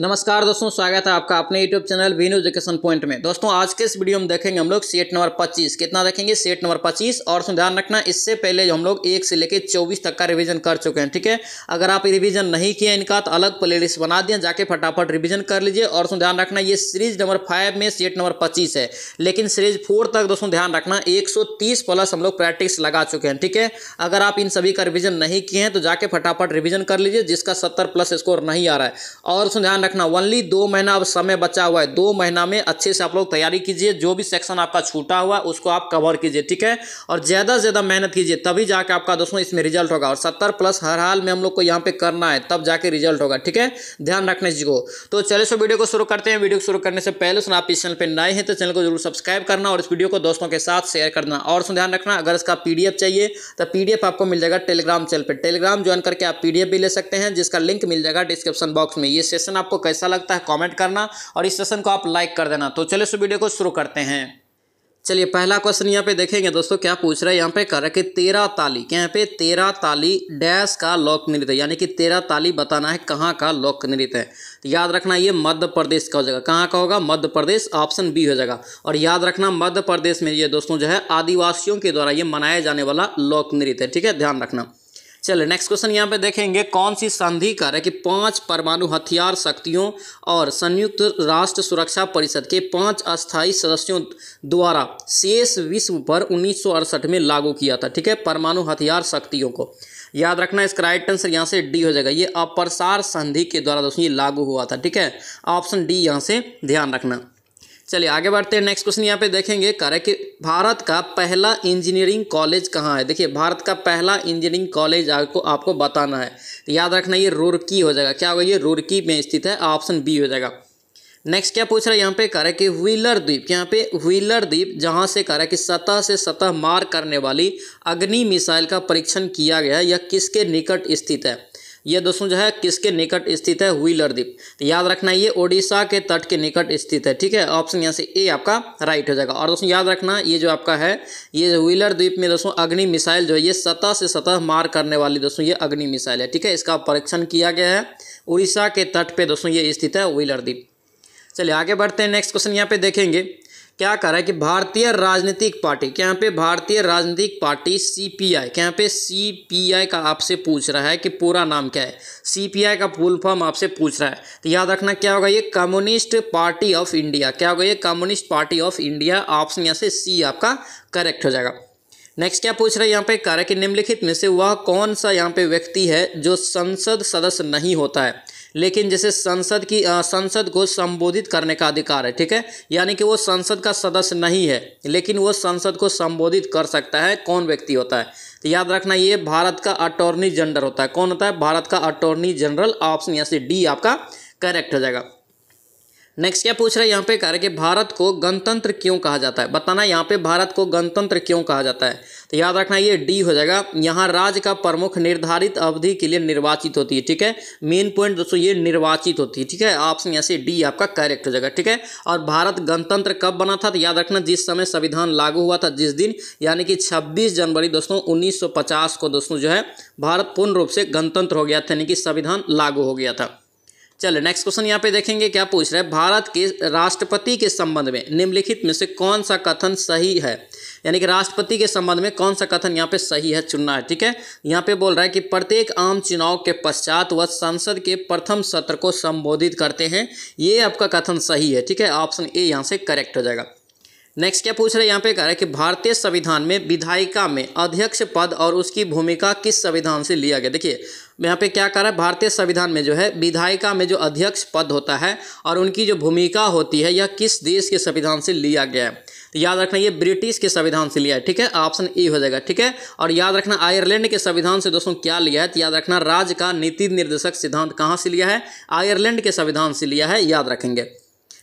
नमस्कार दोस्तों स्वागत है आपका अपने YouTube channel Vinu education point में दोस्तों आज के इस वीडियो में देखेंगे हम लोग सेट नंबर 25 कितना देखेंगे सेट नंबर 25 और उसमें ध्यान रखना इससे पहले हम लोग एक से लेकर 24 तक का रिवीजन कर चुके हैं ठीक है अगर आप रिवीजन नहीं किए इनका तो अलग प्ले बना दिए जाके फटाफट रिविजन कर लीजिए और उसमें ध्यान रखना ये सीरीज नंबर फाइव में सेट नंबर पच्चीस है लेकिन सीरीज फोर तक दोस्तों ध्यान रखना एक प्लस हम लोग प्रैक्टिस लगा चुके हैं ठीक है अगर आप इन सभी का रिविजन नहीं किए हैं तो जाके फटाफट रिविजन कर लीजिए जिसका सत्तर प्लस स्कोर नहीं आ रहा है और उसमें ध्यान रखना ओनली दो महीना अब समय बचा हुआ है दो महीना में अच्छे से आप लोग तैयारी कीजिए जो भी सेक्शन आपका छूटा हुआ है उसको आप कवर कीजिए ठीक है और ज़्यादा से ज़्यादा मेहनत कीजिए तभी जाके आपका दोस्तों इसमें रिजल्ट होगा और सत्तर प्लस हर हाल में हम लोग को यहाँ पे करना है तब जाके रिजल्ट होगा ठीक है ध्यान रखने चीज को तो चले सो वीडियो को शुरू करते हैं वीडियो को शुरू करने से पहले सुन आप इस चैनल पर नए हैं तो चैनल को जरूर सब्सक्राइब करना और इस वीडियो को दोस्तों के साथ शेयर करना और सुन ध्यान रखना अगर इसका पी चाहिए तो पी आपको मिल जाएगा टेलीग्राम चैनल पर टेलीग्राम ज्वाइन करके आप पी भी ले सकते हैं जिसका लिंक मिल जाएगा डिस्क्रिप्शन बॉक्स में ये सेशन आपको आपको कैसा लगता है कॉमेंट करना और इस सेशन को आप लाइक कर देना तो चलिए सो वीडियो को शुरू करते हैं चलिए पहला क्वेश्चन यहाँ पे देखेंगे दोस्तों क्या पूछ रहा है यहाँ पे कर रहा है कि तेरह ताली क्या यहाँ पे तेरह ताली डैश का लोक नृत्य यानी कि तेरह ताली बताना है कहाँ का लोक नृत्य है तो याद रखना ये मध्य प्रदेश का हो जाएगा कहाँ का होगा मध्य प्रदेश ऑप्शन बी हो जाएगा और याद रखना मध्य प्रदेश में ये दोस्तों जो है आदिवासियों के द्वारा ये मनाया जाने वाला लोक नृत्य है ठीक है ध्यान रखना चलो नेक्स्ट क्वेश्चन यहाँ पे देखेंगे कौन सी संधि कर है कि पांच परमाणु हथियार शक्तियों और संयुक्त राष्ट्र सुरक्षा परिषद के पांच अस्थायी सदस्यों द्वारा शेष विश्व पर उन्नीस में लागू किया था ठीक है परमाणु हथियार शक्तियों को याद रखना इसका राइट आंसर यहाँ से डी हो जाएगा ये अप्रसार संधि के द्वारा दोस्तों ये लागू हुआ था ठीक है ऑप्शन डी यहाँ से ध्यान रखना चलिए आगे बढ़ते हैं नेक्स्ट क्वेश्चन यहाँ पे देखेंगे करे कि भारत का पहला इंजीनियरिंग कॉलेज कहाँ है देखिए भारत का पहला इंजीनियरिंग कॉलेज आपको आपको बताना है तो याद रखना ये रुड़की हो जाएगा क्या होगा ये रुड़की में स्थित है ऑप्शन बी हो जाएगा नेक्स्ट क्या पूछ रहा है यहाँ पे करे कि व्हीलर द्वीप यहाँ पे व्हीलर द्वीप जहाँ से करे कि सतह से सतह मार करने वाली अग्नि मिसाइल का परीक्षण किया गया है यह किसके निकट स्थित है ये दोस्तों जो है किसके निकट स्थित है व्हीलर द्वीप तो याद रखना ये ओडिशा के तट के निकट स्थित है ठीक है ऑप्शन यहाँ से ए आपका राइट हो जाएगा और दोस्तों याद रखना ये जो आपका है ये व्हीलर द्वीप में दोस्तों अग्नि मिसाइल जो है ये सतह से सतह मार करने वाली दोस्तों ये अग्नि मिसाइल है ठीक है इसका परीक्षण किया गया है उड़ीसा के तट पर दोस्तों ये स्थित है व्हीलर द्वीप चलिए आगे बढ़ते हैं नेक्स्ट क्वेश्चन यहाँ पे देखेंगे क्या कह रहा है कि भारतीय राजनीतिक पार्टी क्या यहाँ पे भारतीय राजनीतिक पार्टी सीपीआई क्या यहाँ पे सीपीआई का आपसे पूछ रहा है कि पूरा नाम क्या है सीपीआई का फुल फॉर्म आपसे पूछ रहा है तो याद रखना क्या होगा ये कम्युनिस्ट पार्टी ऑफ इंडिया क्या होगा ये communist party of India option यहाँ से सी आपका करेक्ट हो जाएगा नेक्स्ट क्या पूछ रहा है यहाँ पे कह रहा है कि निम्नलिखित में से वह कौन सा यहाँ पे व्यक्ति है जो संसद सदस्य नहीं होता है लेकिन जैसे संसद की आ, संसद को संबोधित करने का अधिकार है ठीक है यानी कि वो संसद का सदस्य नहीं है लेकिन वो संसद को संबोधित कर सकता है कौन व्यक्ति होता है तो याद रखना ये भारत का अटॉर्नी जनरल होता है कौन होता है भारत का अटॉर्नी जनरल ऑप्शन यहाँ से डी आपका करेक्ट हो जाएगा नेक्स्ट क्या पूछ रहा है यहाँ पे कह रहा है कि भारत को गणतंत्र क्यों कहा जाता है बताना यहाँ पे भारत को गणतंत्र क्यों कहा जाता है तो याद रखना ये डी हो जाएगा यहाँ राज्य का प्रमुख निर्धारित अवधि के लिए निर्वाचित होती है ठीक है मेन पॉइंट दोस्तों ये निर्वाचित होती है ठीक है ऑप्शन यहाँ से डी आपका करेक्ट हो जाएगा ठीक है और भारत गणतंत्र कब बना था तो याद रखना जिस समय संविधान लागू हुआ था जिस दिन यानी कि छब्बीस जनवरी दोस्तों उन्नीस को दोस्तों जो है भारत पूर्ण रूप से गणतंत्र हो गया था यानी कि संविधान लागू हो गया था चलो नेक्स्ट क्वेश्चन यहाँ पे देखेंगे क्या पूछ रहा है भारत के राष्ट्रपति के संबंध में निम्नलिखित में से कौन सा कथन सही है यानी कि राष्ट्रपति के संबंध में कौन सा कथन यहाँ पे सही है चुनना है ठीक है यहाँ पे बोल रहा है कि प्रत्येक आम चुनाव के पश्चात वह संसद के प्रथम सत्र को संबोधित करते हैं ये आपका कथन सही है ठीक है ऑप्शन ए यहाँ से करेक्ट हो जाएगा नेक्स्ट क्या पूछ रहे हैं यहाँ पे कह रहा है कि भारतीय संविधान में विधायिका में अध्यक्ष पद और उसकी भूमिका किस संविधान से लिया गया देखिए यहाँ पे क्या कर रहा है भारतीय संविधान में जो है विधायिका में जो अध्यक्ष पद होता है और उनकी जो भूमिका होती है यह किस देश के संविधान से लिया गया है तो याद रखना ये ब्रिटिश के संविधान से लिया है ठीक है ऑप्शन ई हो जाएगा ठीक है और याद रखना आयरलैंड के संविधान से दोस्तों क्या लिया है तो याद रखना राज्य का नीति निर्देशक सिद्धांत कहाँ से लिया है आयरलैंड के संविधान से लिया है याद रखेंगे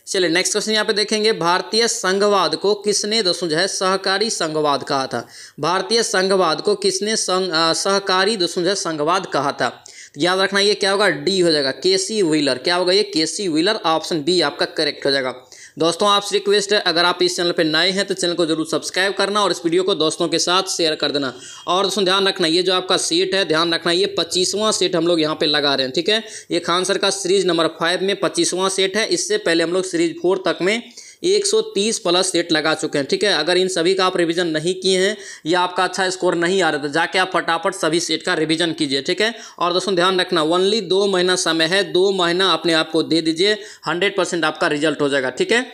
चलिए नेक्स्ट क्वेश्चन यहाँ पे देखेंगे भारतीय संघवाद को किसने दोस्तों जो है सहकारी संघवाद कहा था भारतीय संघवाद को किसने संग सहकारी दोस्तों जो है संघवाद कहा था तो याद रखना ये क्या होगा डी हो जाएगा केसी व्हीलर क्या होगा ये केसी व्हीलर ऑप्शन बी आपका करेक्ट हो जाएगा दोस्तों आपसे रिक्वेस्ट है अगर आप इस चैनल पर नए हैं तो चैनल को जरूर सब्सक्राइब करना और इस वीडियो को दोस्तों के साथ शेयर कर देना और दोस्तों ध्यान रखना ये जो आपका सेट है ध्यान रखना ये पच्चीसवां सेट हम लोग यहाँ पर लगा रहे हैं ठीक है ये खान सर का सीरीज नंबर फाइव में पच्चीसवां सेट है इससे पहले हम लोग सीरीज फोर तक में 130 प्लस सेट लगा चुके हैं ठीक है अगर इन सभी का आप रिविजन नहीं किए हैं या आपका अच्छा स्कोर नहीं आ रहा था तो जाके आप फटाफट सभी सेट का रिविजन कीजिए ठीक है और दोस्तों ध्यान रखना ओनली दो महीना समय है दो महीना अपने आप को दे दीजिए हंड्रेड आपका रिजल्ट हो जाएगा ठीक है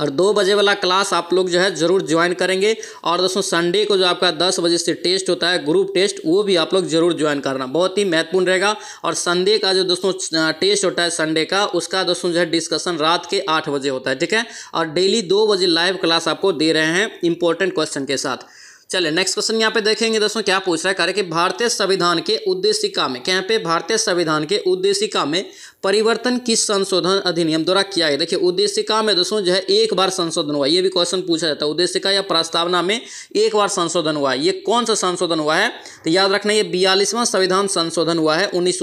और दो बजे वाला क्लास आप लोग जो है ज़रूर ज्वाइन करेंगे और दोस्तों संडे को जो आपका दस बजे से टेस्ट होता है ग्रुप टेस्ट वो भी आप लोग जरूर ज्वाइन करना बहुत ही महत्वपूर्ण रहेगा और संडे का जो दोस्तों टेस्ट होता है संडे का उसका दोस्तों जो है डिस्कशन रात के आठ बजे होता है ठीक है और डेली दो बजे लाइव क्लास आपको दे रहे हैं इंपॉर्टेंट क्वेश्चन के साथ चले नेक्स्ट क्वेश्चन यहाँ पे देखेंगे दोस्तों क्या पूछ रहा है कार्य कि भारतीय संविधान के उद्देशिका में क्या पे भारतीय संविधान के उद्देशिका में परिवर्तन किस संशोधन अधिनियम द्वारा किया गया देखिए उद्देशिका में दोस्तों जो है एक बार संशोधन हुआ ये भी क्वेश्चन पूछा जाता है उद्देशिका या प्रस्तावना में एक बार संशोधन हुआ है ये कौन सा संशोधन हुआ है तो याद रखना ये बयालीसवां संविधान संशोधन हुआ है उन्नीस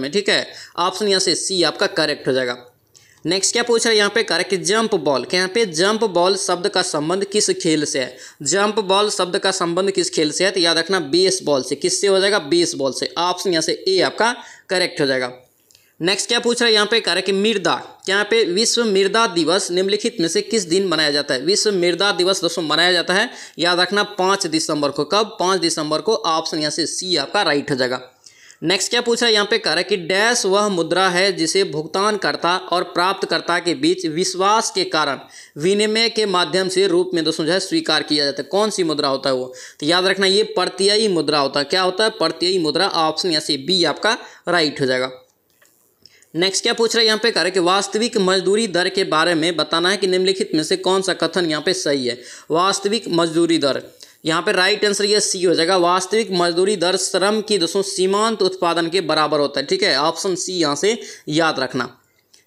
में ठीक है ऑप्शन यहाँ से सी आपका करेक्ट हो जाएगा नेक्स्ट क्या पूछ रहा है यहाँ पे करेक्ट जंप बॉल के यहाँ पे जंप बॉल शब्द का संबंध किस खेल से है जंप बॉल शब्द का संबंध किस खेल से है तो याद रखना बेस बॉल से किससे हो जाएगा बेस बॉल से ऑप्शन यहाँ से ए आपका करेक्ट हो जाएगा नेक्स्ट क्या पूछ रहा है यहाँ पे करेक्ट मृदा यहाँ पे विश्व मृदा दिवस निम्नलिखित में से किस दिन मनाया जाता है विश्व मृदा दिवस दोस्तों मनाया जाता है याद रखना पाँच दिसंबर को कब पाँच दिसंबर को ऑप्शन यहाँ से सी आपका राइट हो जाएगा नेक्स्ट क्या पूछ रहा है यहाँ पे कह रहा है कि डैश वह मुद्रा है जिसे भुगतानकर्ता और प्राप्तकर्ता के बीच विश्वास के कारण विनिमय के माध्यम से रूप में दोस्तों जो है स्वीकार किया जाता है कौन सी मुद्रा होता है वो तो याद रखना ये प्रत्ययी मुद्रा होता है क्या होता है प्रत्ययी मुद्रा ऑप्शन यहाँ से बी आपका राइट हो जाएगा नेक्स्ट क्या पूछ रहा है यहाँ पे कह रहा है कि वास्तविक मजदूरी दर के बारे में बताना है कि निम्नलिखित में से कौन सा कथन यहाँ पे सही है वास्तविक मजदूरी दर यहाँ पे राइट आंसर ये सी हो जाएगा वास्तविक मजदूरी दर श्रम की दोस्तों सीमांत उत्पादन के बराबर होता है ठीक है ऑप्शन सी यहाँ से याद रखना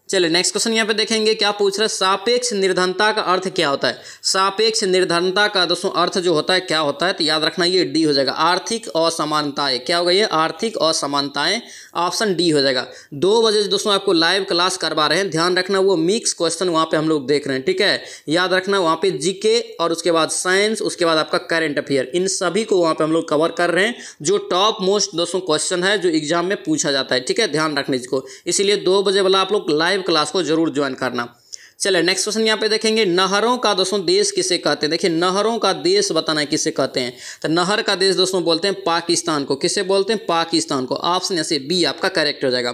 चलिए नेक्स्ट क्वेश्चन यहाँ पे देखेंगे क्या पूछ रहा है सापेक्ष निर्धनता का अर्थ क्या होता है सापेक्ष निर्धनता का दोस्तों अर्थ जो होता है क्या होता है तो याद रखना ये डी हो जाएगा आर्थिक असमानताएं क्या गई है आर्थिक असमानताएं ऑप्शन डी हो जाएगा दो बजे दोस्तों आपको लाइव क्लास करवा रहे हैं ध्यान रखना वो मिक्स क्वेश्चन वहाँ पे हम लोग देख रहे हैं ठीक है याद रखना वहाँ पे जीके और उसके बाद साइंस उसके बाद आपका करेंट अफेयर इन सभी को वहाँ पे हम लोग कवर कर रहे हैं जो टॉप मोस्ट दोस्तों क्वेश्चन है जो एग्जाम में पूछा जाता है ठीक है ध्यान रखने इसको इसीलिए दो बजे वाला आप लोग लाइव क्लास को जरूर ज्वाइन करना चले नेक्स्ट क्वेश्चन यहाँ पे देखेंगे नहरों का दोस्तों देश किसे कहते हैं देखिए नहरों का देश बताना है किसे कहते हैं तो नहर का देश दोस्तों बोलते हैं पाकिस्तान को किसे बोलते हैं पाकिस्तान को ऑप्शन ऐसे बी आपका करेक्ट हो जाएगा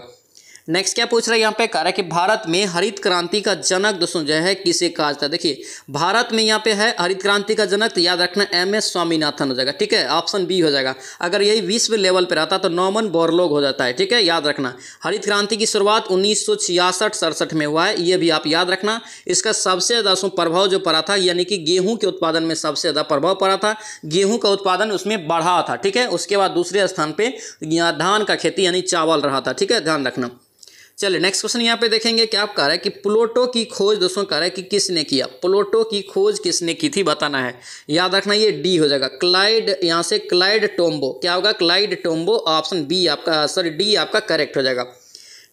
नेक्स्ट क्या पूछ रहा है यहाँ पे कह रहा है कि भारत में हरित क्रांति का जनक दोस्तों जो है किसे कहा जाता है देखिए भारत में यहाँ पे है हरित क्रांति का जनक तो याद रखना एम एस स्वामीनाथन हो जाएगा ठीक है ऑप्शन बी हो जाएगा अगर यही विश्व लेवल पर रहता तो नॉमन बोरलोग हो जाता है ठीक है याद रखना हरित क्रांति की शुरुआत उन्नीस सौ छियासठ में हुआ है ये भी आप याद रखना इसका सबसे ज़्यादा उसमें प्रभाव जो पड़ा था यानी कि गेहूँ के उत्पादन में सबसे ज़्यादा प्रभाव पड़ा था गेहूँ का उत्पादन उसमें बढ़ा था ठीक है उसके बाद दूसरे स्थान पर धान का खेती यानी चावल रहा था ठीक है ध्यान रखना चलिए नेक्स्ट क्वेश्चन यहाँ पे देखेंगे क्या आप कह रहा है कि प्लोटो की खोज दोस्तों कह रहा है कि किसने किया प्लोटो की खोज किसने की थी बताना है याद रखना ये डी हो जाएगा क्लाइड यहाँ से क्लाइड टोम्बो क्या होगा क्लाइड टोम्बो ऑप्शन बी आपका सॉरी डी आपका करेक्ट हो जाएगा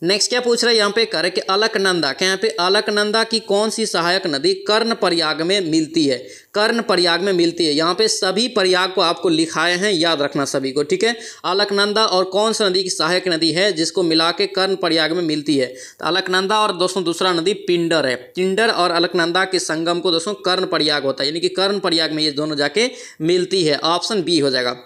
नेक्स्ट क्या पूछ रहा है यहाँ पे कर कि अलकनंदा क्या यहाँ पे अलकनंदा की कौन सी सहायक नदी कर्ण प्रयाग में मिलती है कर्ण प्रयाग में मिलती है यहाँ पे सभी प्रयाग को आपको लिखाए हैं याद रखना सभी को ठीक है अलकनंदा और कौन सा नदी की सहायक नदी है जिसको मिला के कर्ण प्रयाग में मिलती है तो अलकनंदा और दोस्तों दूसरा नदी पिंडर है पिंडर और अलकनंदा के संगम को दोस्तों कर्ण प्रयाग होता है यानी कि कर्ण प्रयाग में ये दोनों जाके मिलती है ऑप्शन बी हो जाएगा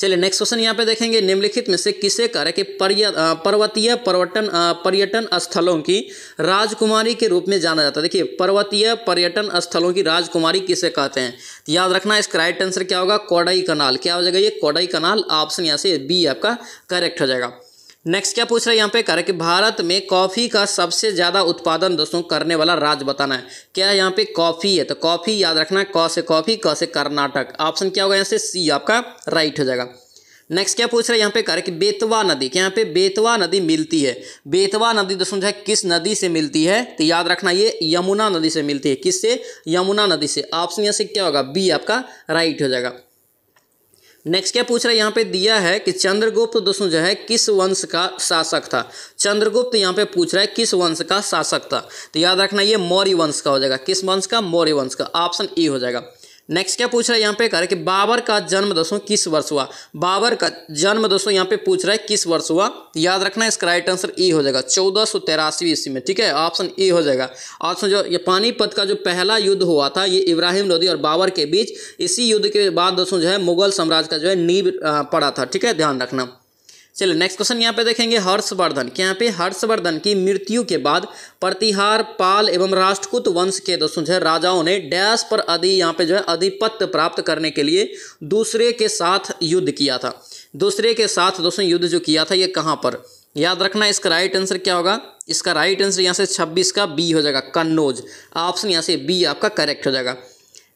चलिए नेक्स्ट क्वेश्चन यहाँ पे देखेंगे निम्नलिखित में से किसे कह रहे कि पर्वतीय पर्यटन पर्यटन स्थलों की राजकुमारी के रूप में जाना जाता है देखिए पर्वतीय पर्यटन स्थलों की राजकुमारी किसे कहते हैं तो याद रखना इसका राइट आंसर क्या होगा कोडाई कनाल क्या हो जाएगा ये कोडाई कनाल ऑप्शन यहाँ से बी आपका करेक्ट हो जाएगा नेक्स्ट क्या पूछ रहा है यहाँ पे कर कि भारत में कॉफ़ी का सबसे ज़्यादा उत्पादन दोस्तों करने वाला राज्य बताना है क्या यहाँ पे कॉफ़ी है तो कॉफ़ी याद रखना है कौ से कॉफ़ी कौ से कर्नाटक ऑप्शन क्या होगा यहाँ से सी आपका राइट हो जाएगा नेक्स्ट क्या पूछ रहा है यहाँ पे कर कि बेतवा नदी क्या यहाँ पे बेतवा नदी मिलती है बेतवा नदी दोस्तों जो है किस नदी से मिलती है तो याद रखना ये यमुना नदी से मिलती है किससे यमुना नदी से ऑप्शन यहाँ से क्या होगा बी आपका राइट हो जाएगा नेक्स्ट क्या पूछ रहा है यहाँ पे दिया है कि चंद्रगुप्त दोस्तों जो है किस वंश का शासक था चंद्रगुप्त यहाँ पे पूछ रहा है किस वंश का शासक था तो याद रखना ये मौर्य वंश का हो जाएगा किस वंश का मौर्य वंश का ऑप्शन ई हो जाएगा नेक्स्ट क्या पूछ रहा है यहाँ पे कह रहा है कि बाबर का जन्म दोस्तों किस वर्ष हुआ बाबर का जन्म दोस्तों यहाँ पे पूछ रहा है किस वर्ष हुआ याद रखना इसका राइट आंसर ई हो जाएगा चौदह सौ तेरासी ईस्वी में ठीक है ऑप्शन ई e हो जाएगा ऑप्शन जो ये पानीपत का जो पहला युद्ध हुआ था ये इब्राहिम लोधी और बाबर के बीच इसी युद्ध के बाद दोस्तों जो है मुगल साम्राज्य का जो है नींव पड़ा था ठीक है ध्यान रखना चलिए नेक्स्ट क्वेश्चन यहाँ पे देखेंगे हर्षवर्धन के यहाँ पे हर्षवर्धन की मृत्यु के बाद प्रतिहार पाल एवं राष्ट्रकूत वंश के दोस्तों जो है राजाओं ने डैश पर अधि यहाँ पे जो है अधिपत्य प्राप्त करने के लिए दूसरे के साथ युद्ध किया था दूसरे के साथ दोस्तों युद्ध जो किया था ये कहाँ पर याद रखना इसका राइट आंसर क्या होगा इसका राइट आंसर यहाँ से छब्बीस का बी हो जाएगा कन्नौज ऑप्शन यहाँ से बी आपका करेक्ट हो जाएगा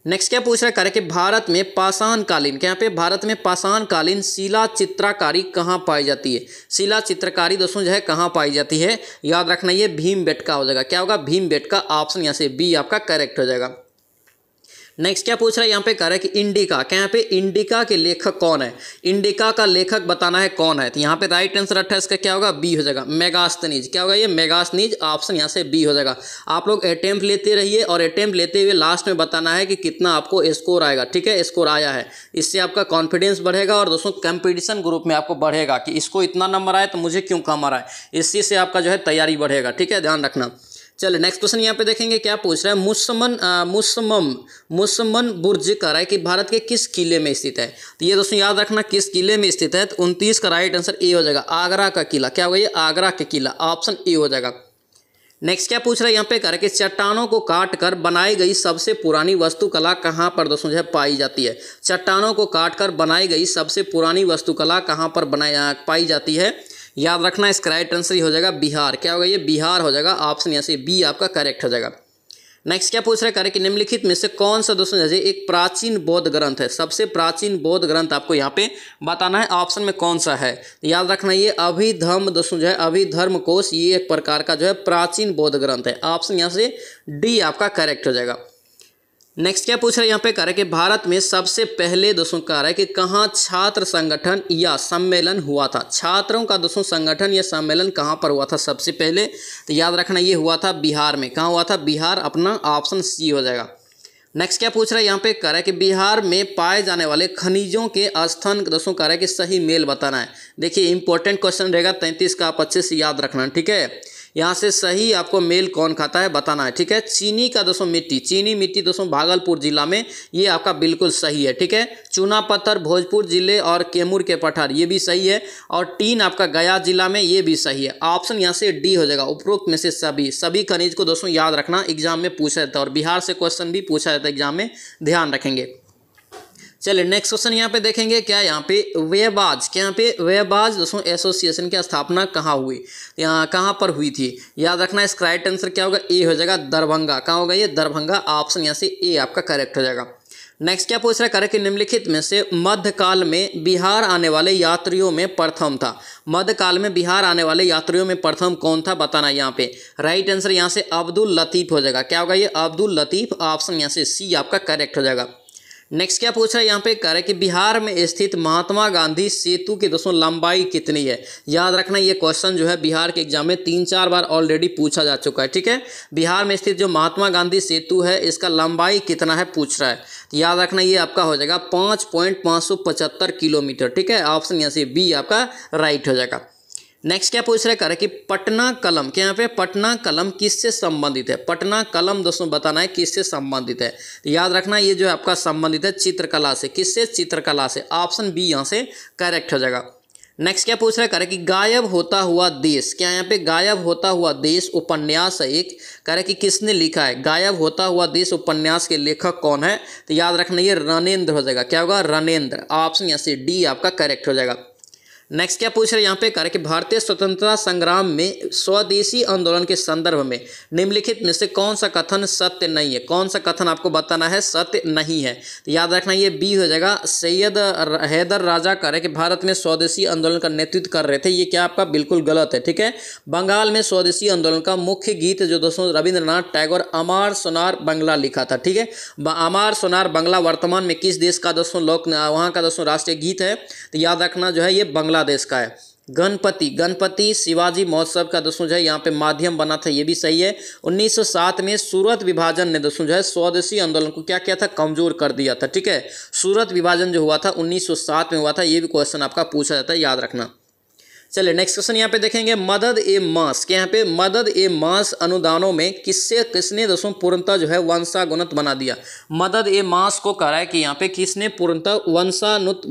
नेक्स्ट क्या पूछ रहा है कि भारत में पाषाण कालीन क्या यहाँ पे भारत में पाषाण कालीन शिला चित्रकारी कहाँ पाई जाती है शिला चित्रकारी दोस्तों जो है कहाँ पाई जाती है याद रखना ये भीम बेटका हो जाएगा क्या होगा भीम बेटका ऑप्शन यहाँ से बी आपका करेक्ट हो जाएगा नेक्स्ट क्या पूछ रहा है यहाँ पे कह रहा है कि इंडिका क्या यहाँ पे इंडिका के लेखक कौन है इंडिका का लेखक बताना है कौन है तो यहाँ पे राइट आंसर अट्ठा इसका क्या होगा बी हो जाएगा मेगास्तनीज क्या होगा ये मेगास्तनीज ऑप्शन यहाँ से बी हो जाएगा आप लोग अटैम्प्ट लेते रहिए और अटैम्प्ट लेते हुए लास्ट में बताना है कि कितना आपको स्कोर आएगा ठीक है स्कोर आया है इससे आपका कॉन्फिडेंस बढ़ेगा और दोस्तों कंपिटिशन ग्रुप में आपको बढ़ेगा कि इसको इतना नंबर आए तो मुझे क्यों कम आ रहा है इसी से आपका जो है तैयारी बढ़ेगा ठीक है ध्यान रखना चलो नेक्स्ट क्वेश्चन यहाँ पे देखेंगे क्या पूछ रहा है मुसमन मुसमम मुसमन बुर्ज कराई रहा है कि भारत के किस किले में स्थित है तो ये दोस्तों याद रखना किस किले में स्थित है तो उनतीस का राइट आंसर ए हो जाएगा आगरा का किला क्या होगा ये आगरा का किला ऑप्शन ए हो जाएगा नेक्स्ट क्या पूछ रहा है यहाँ पे कर कि चट्टानों को काट कर बनाई गई सबसे पुरानी वस्तुकला कहाँ पर दोस्तों जो है पाई जाती है चट्टानों को काट कर बनाई गई सबसे पुरानी वस्तुकला कहाँ पर बनाई पाई जाती है याद रखना इसका राइट आंसर ही हो जाएगा बिहार क्या होगा ये बिहार हो जाएगा ऑप्शन यहाँ से बी आपका करेक्ट हो जाएगा नेक्स्ट क्या पूछ रहा है करें कि निम्नलिखित में से कौन सा दोस्तों जैसे एक प्राचीन बौद्ध ग्रंथ है सबसे प्राचीन बौद्ध ग्रंथ आपको यहाँ पे बताना है ऑप्शन में कौन सा है याद रखना ये अभिधर्म दोस्तों जो है अभिधर्म कोश ये एक प्रकार का जो है प्राचीन बौद्ध ग्रंथ है ऑप्शन यहाँ से डी आपका करेक्ट हो जाएगा नेक्स्ट क्या पूछ रहा है यहाँ पे कह रहा है कि भारत में सबसे पहले दोस्तों कह रहा है कि कहाँ छात्र संगठन या सम्मेलन हुआ था छात्रों का दोस्तों संगठन या सम्मेलन कहाँ पर हुआ था सबसे पहले तो याद रखना ये हुआ था बिहार में कहाँ हुआ था बिहार अपना ऑप्शन सी हो जाएगा नेक्स्ट क्या पूछ रहा है यहाँ पे कह रहा है कि बिहार में पाए जाने वाले खनिजों के स्थान दोस्तों कह रहा है कि सही मेल बताना है देखिए इंपॉर्टेंट क्वेश्चन रहेगा तैंतीस का आप अच्छे से याद रखना ठीक है यहाँ से सही आपको मेल कौन खाता है बताना है ठीक है चीनी का दोस्तों मिट्टी चीनी मिट्टी दोस्तों भागलपुर जिला में ये आपका बिल्कुल सही है ठीक है चूना पत्थर भोजपुर जिले और कैमूर के पठार ये भी सही है और टीन आपका गया जिला में ये भी सही है ऑप्शन यहाँ से डी हो जाएगा उपरोक्त में से सभी सभी खनिज को दोस्तों याद रखना एग्जाम में पूछा जाता है और बिहार से क्वेश्चन भी पूछा जाता है एग्जाम में ध्यान रखेंगे चलिए नेक्स्ट क्वेश्चन यहाँ पे देखेंगे क्या यहाँ पे वेबाज क्या यहाँ पे वेबाज दोस्तों एसोसिएशन की स्थापना कहाँ हुई यहाँ कहाँ पर हुई थी याद रखना इसका राइट आंसर क्या होगा ए हो जाएगा दरभंगा कहाँ होगा ये दरभंगा ऑप्शन यहाँ से ए आपका करेक्ट हो जाएगा नेक्स्ट क्या पूछ रहा है करें कि निम्नलिखित में से मध्यकाल में बिहार आने वाले यात्रियों में प्रथम था मध्यकाल में बिहार आने वाले यात्रियों में प्रथम कौन था बताना यहाँ पे राइट आंसर यहाँ से अब्दुल लतीफ़ हो जाएगा क्या होगा ये अब्दुल लतीफ़ ऑप्शन यहाँ से सी आपका करेक्ट हो जाएगा नेक्स्ट क्या पूछ रहा है यहाँ पे कह रहे कि बिहार में स्थित महात्मा गांधी सेतु की दोस्तों लंबाई कितनी है याद रखना ये क्वेश्चन जो है बिहार के एग्जाम में तीन चार बार ऑलरेडी पूछा जा चुका है ठीक है बिहार में स्थित जो महात्मा गांधी सेतु है इसका लंबाई कितना है पूछ रहा है याद रखना ये आपका हो जाएगा पाँच पॉइंट पाँच सौ पचहत्तर किलोमीटर ठीक है ऑप्शन यहाँ से बी आपका राइट हो जाएगा नेक्स्ट क्या पूछ रहे कर कि पटना कलम क्या यहाँ पे पटना कलम किससे संबंधित है पटना कलम दोस्तों बताना है किससे संबंधित है याद रखना ये जो है आपका संबंधित है चित्रकला से किससे चित्रकला से ऑप्शन बी यहाँ से करेक्ट हो जाएगा नेक्स्ट क्या पूछ रहे करे कि गायब होता हुआ देश क्या यहाँ पे गायब होता हुआ देश उपन्यास है एक करे कि किसने लिखा है गायब होता हुआ देश उपन्यास के लेखक कौन है तो याद रखना ये रणेंद्र हो जाएगा क्या होगा रणेंद्र ऑप्शन यहाँ से डी आपका करेक्ट हो जाएगा नेक्स्ट क्या पूछ रहे हैं यहाँ पे कर कि भारतीय स्वतंत्रता संग्राम में स्वदेशी आंदोलन के संदर्भ में निम्नलिखित में से कौन सा कथन सत्य नहीं है कौन सा कथन आपको बताना है सत्य नहीं है तो याद रखना ये बी हो जाएगा सैयद हैदर राजा कह रहे कि भारत में स्वदेशी आंदोलन का नेतृत्व कर रहे थे ये क्या आपका बिल्कुल गलत है ठीक है बंगाल में स्वदेशी आंदोलन का मुख्य गीत जो दोस्तों रविंद्रनाथ टैगोर अमार सोनार बंगला लिखा था ठीक है अमार सोनार बंगला वर्तमान में किस देश का दोस्तों लोक वहाँ का दोस्तों राष्ट्रीय गीत है तो याद रखना जो है ये बंगला बांग्लादेश का है गणपति गणपति शिवाजी महोत्सव का दोस्तों जो है यहाँ पे माध्यम बना था ये भी सही है 1907 में सूरत विभाजन ने दोस्तों जो है स्वदेशी आंदोलन को क्या किया था कमजोर कर दिया था ठीक है सूरत विभाजन जो हुआ था 1907 में हुआ था ये भी क्वेश्चन आपका पूछा जाता है याद रखना चलिए नेक्स्ट क्वेश्चन यहाँ पे देखेंगे मदद ए मास के यहाँ पे मदद ए मास अनुदानों में किससे किसने दोस्तों पूर्णतः जो है वंशागुणत बना दिया मदद ए मास को कह रहा है कि यहाँ पे किसने पूर्णतः वंशानुत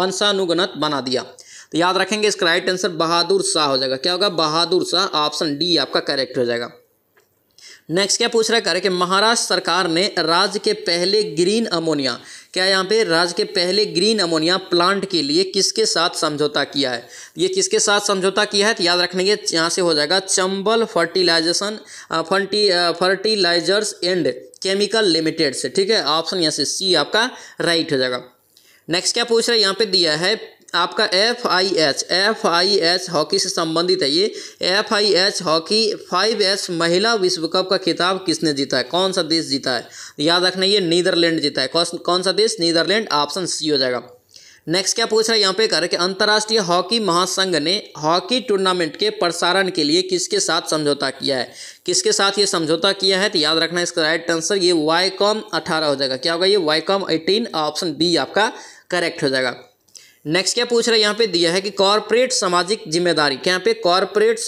वंशानुगणत बना दिया तो याद रखेंगे इसका राइट आंसर बहादुर शाह हो जाएगा क्या होगा बहादुर शाह ऑप्शन डी आपका करेक्ट हो जाएगा नेक्स्ट क्या पूछ रहा है करें कि महाराष्ट्र सरकार ने राज्य के पहले ग्रीन अमोनिया क्या यहाँ पे राज्य के पहले ग्रीन अमोनिया प्लांट के लिए किसके साथ समझौता किया है ये किसके साथ समझौता किया है तो याद रखने के यहाँ से हो जाएगा Chambal fertilisation ferti fertilisers and chemical limited से ठीक है ऑप्शन यहाँ से सी आपका राइट हो जाएगा नेक्स्ट क्या पूछ रहा है यहाँ पे दिया है आपका F I H F I H hockey से संबंधित है ये F I H hockey five H महिला विश्व कप का खिताब किसने जीता है कौन सा देश जीता है याद रखना ये नीदरलैंड जीता है कौन कौन सा देश नीदरलैंड ऑप्शन सी हो जाएगा नेक्स्ट क्या पूछ रहा है यहाँ पे कर कि अंतर्राष्ट्रीय हॉकी महासंघ ने हॉकी टूर्नामेंट के प्रसारण के लिए किसके साथ समझौता किया है किसके साथ ये समझौता किया है तो याद रखना इसका राइट आंसर ये वाईकॉम अठारह हो जाएगा क्या होगा ये वाईकॉम एटीन ऑप्शन बी आपका करेक्ट हो जाएगा नेक्स्ट क्या पूछ रहे हैं यहाँ पे दिया है कि कॉरपोरेट सामाजिक जिम्मेदारी यहाँ पे कॉरपोरेट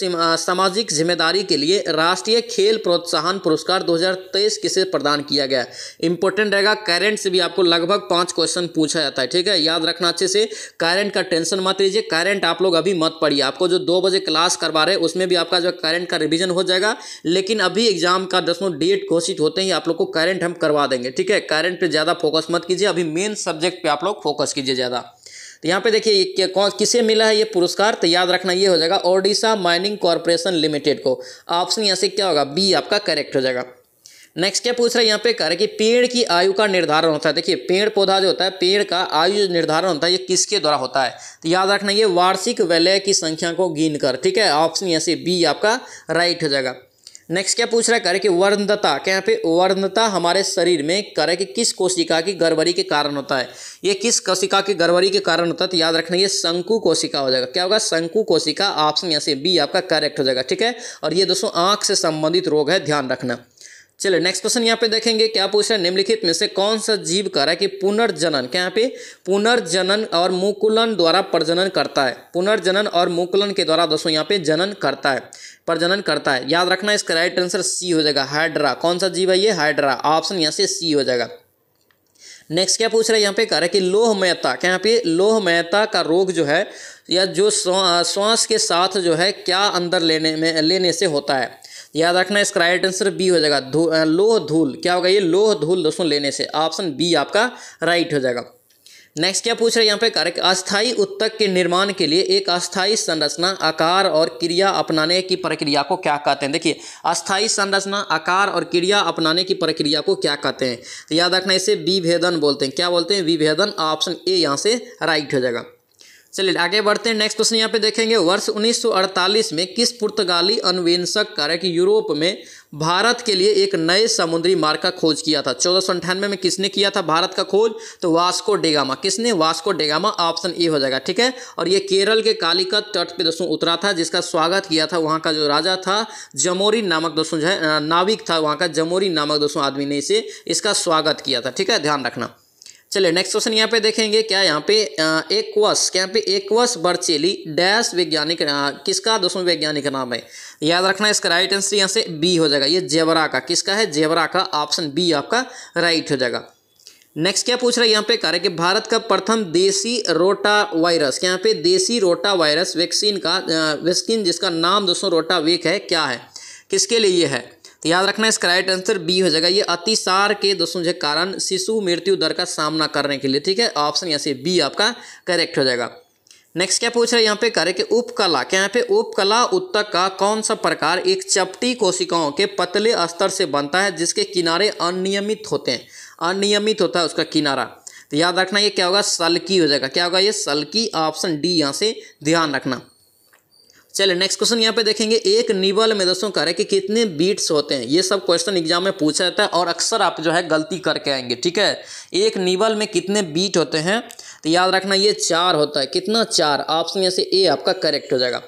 सामाजिक जिम्मेदारी के लिए राष्ट्रीय खेल प्रोत्साहन पुरस्कार 2023 किसे प्रदान किया गया इंपॉर्टेंट रहेगा करेंट से भी आपको लगभग पांच क्वेश्चन पूछा जाता है ठीक है याद रखना अच्छे से करेंट का टेंशन मत लीजिए करेंट आप लोग अभी मत पढ़िए आपको जो दो बजे क्लास करवा रहे हैं उसमें भी आपका जो करेंट का रिविजन हो जाएगा लेकिन अभी एग्जाम का दसों डेट घोषित होते ही आप लोग को करेंट हम करवा देंगे ठीक है करेंट पर ज़्यादा फोकस मत कीजिए अभी मेन सब्जेक्ट पर आप लोग फोकस कीजिए ज़्यादा तो यहाँ पे देखिए कौन किसे मिला है ये पुरस्कार तो याद रखना ये हो जाएगा ओडिशा माइनिंग कॉरपोरेशन लिमिटेड को ऑप्शन यहाँ से क्या होगा बी आपका करेक्ट हो जाएगा नेक्स्ट क्या पूछ रहा है यहाँ पे कर कि पेड़ की आयु का निर्धारण होता है देखिए पेड़ पौधा जो होता है पेड़ का आयु निर्धारण होता है ये किसके द्वारा होता है तो याद रखना ये वार्षिक वलय की संख्या को गिन कर ठीक है ऑप्शन यहाँ से बी आपका राइट हो जाएगा नेक्स्ट क्या पूछ रहा है करे कि वर्णता क्या यहाँ पे वर्णता हमारे शरीर में करे कि किस कोशिका की गड़बड़ी के कारण होता है ये किस कोशिका की गड़बड़ी के कारण होता है तो याद रखना ये शंकु कोशिका हो जाएगा क्या होगा शंकु कोशिका ऑप्शन यहाँ से बी आपका करेक्ट हो जाएगा ठीक है और ये दोस्तों आँख से संबंधित रोग है ध्यान रखना चलिए नेक्स्ट क्वेश्चन यहाँ पे देखेंगे क्या पूछ रहा है निम्नलिखित में से कौन सा जीव कह रहा है कि पुनर्जनन क्या यहाँ पे पुनर्जनन और मुकुलन द्वारा प्रजनन करता है पुनर्जनन और मुकुलन के द्वारा दोस्तों यहाँ पे जनन करता है प्रजनन करता है याद रखना इसका राइट आंसर सी हो जाएगा हाइड्रा कौन सा जीव है ये हाइड्रा ऑप्शन यहाँ से सी हो जाएगा नेक्स्ट क्या पूछ रहा है यहाँ पे कह रहा है कि लोहमयता क्या यहाँ पे लोहमयता का रोग जो है या जो श्वास के साथ जो है क्या अंदर लेने में लेने से होता है याद रखना इसका राइट आंसर बी हो जाएगा धू लोह धूल क्या होगा ये लोह धूल दोस्तों लेने से ऑप्शन बी आपका राइट हो जाएगा नेक्स्ट क्या पूछ रहे हैं यहाँ पे कार्य अस्थायी उत्तक के निर्माण के लिए एक अस्थायी संरचना आकार और क्रिया अपनाने की प्रक्रिया को क्या कहते हैं देखिए अस्थायी संरचना आकार और क्रिया अपनाने की प्रक्रिया को क्या कहते हैं याद रखना इसे विभेदन बोलते हैं क्या बोलते हैं विभेदन ऑप्शन ए यहाँ से राइट हो जाएगा चलिए आगे बढ़ते हैं नेक्स्ट क्वेश्चन यहाँ पे देखेंगे वर्ष 1948 में किस पुर्तगाली अन्वेषक कार्य कि यूरोप में भारत के लिए एक नए समुद्री मार्ग का खोज किया था चौदह में किसने किया था भारत का खोज तो वास्को डेगामा किसने वास्को डेगामा ऑप्शन ए हो जाएगा ठीक है और ये केरल के कालिकत तट पे दोस्तों उतरा था जिसका स्वागत किया था वहाँ का जो राजा था जमोरी नामक दोस्तों जो है नाविक था वहाँ का जमोरी नामक दोस्तों आदमी ने इसे इसका स्वागत किया था ठीक है ध्यान रखना चलिए नेक्स्ट क्वेश्चन यहाँ पे देखेंगे क्या यहाँ पे एक्वस क्या यहाँ पे वस बर्चेली डैश वैज्ञानिक किसका दोस्तों वैज्ञानिक नाम है याद रखना इसका राइट आंसर यहाँ से बी हो जाएगा ये जेवरा का किसका है जेवरा का ऑप्शन बी आपका राइट हो जाएगा नेक्स्ट क्या पूछ रहा है यहाँ पे कार्य कि भारत का प्रथम देसी रोटा वायरस यहाँ पे देसी रोटा वायरस वैक्सीन का वैक्सीन जिसका नाम दोस्तों रोटा वेक है क्या है किसके लिए है तो याद रखना इसका राइट आंसर बी हो जाएगा ये अतिसार के दोस्तों जो कारण शिशु मृत्यु दर का सामना करने के लिए ठीक है ऑप्शन यहाँ से बी आपका करेक्ट हो जाएगा नेक्स्ट क्या पूछ रहे हैं यहाँ पे करे कि उपकला क्या यहाँ पे उपकला उत्तक का कौन सा प्रकार एक चपटी कोशिकाओं के पतले स्तर से बनता है जिसके किनारे अनियमित होते हैं अनियमित होता है उसका किनारा तो याद रखना ये क्या होगा सलकी हो जाएगा क्या होगा ये सलकी ऑप्शन डी यहाँ से ध्यान रखना चले नेक्स्ट क्वेश्चन यहाँ पे देखेंगे एक निबल में दोस्तों कह रहे हैं कि कितने बीट्स होते हैं ये सब क्वेश्चन एग्जाम में पूछा जाता है और अक्सर आप जो है गलती करके आएंगे ठीक है एक निबल में कितने बीट होते हैं तो याद रखना ये चार होता है कितना चार ऑप्शन में से ए आपका करेक्ट हो जाएगा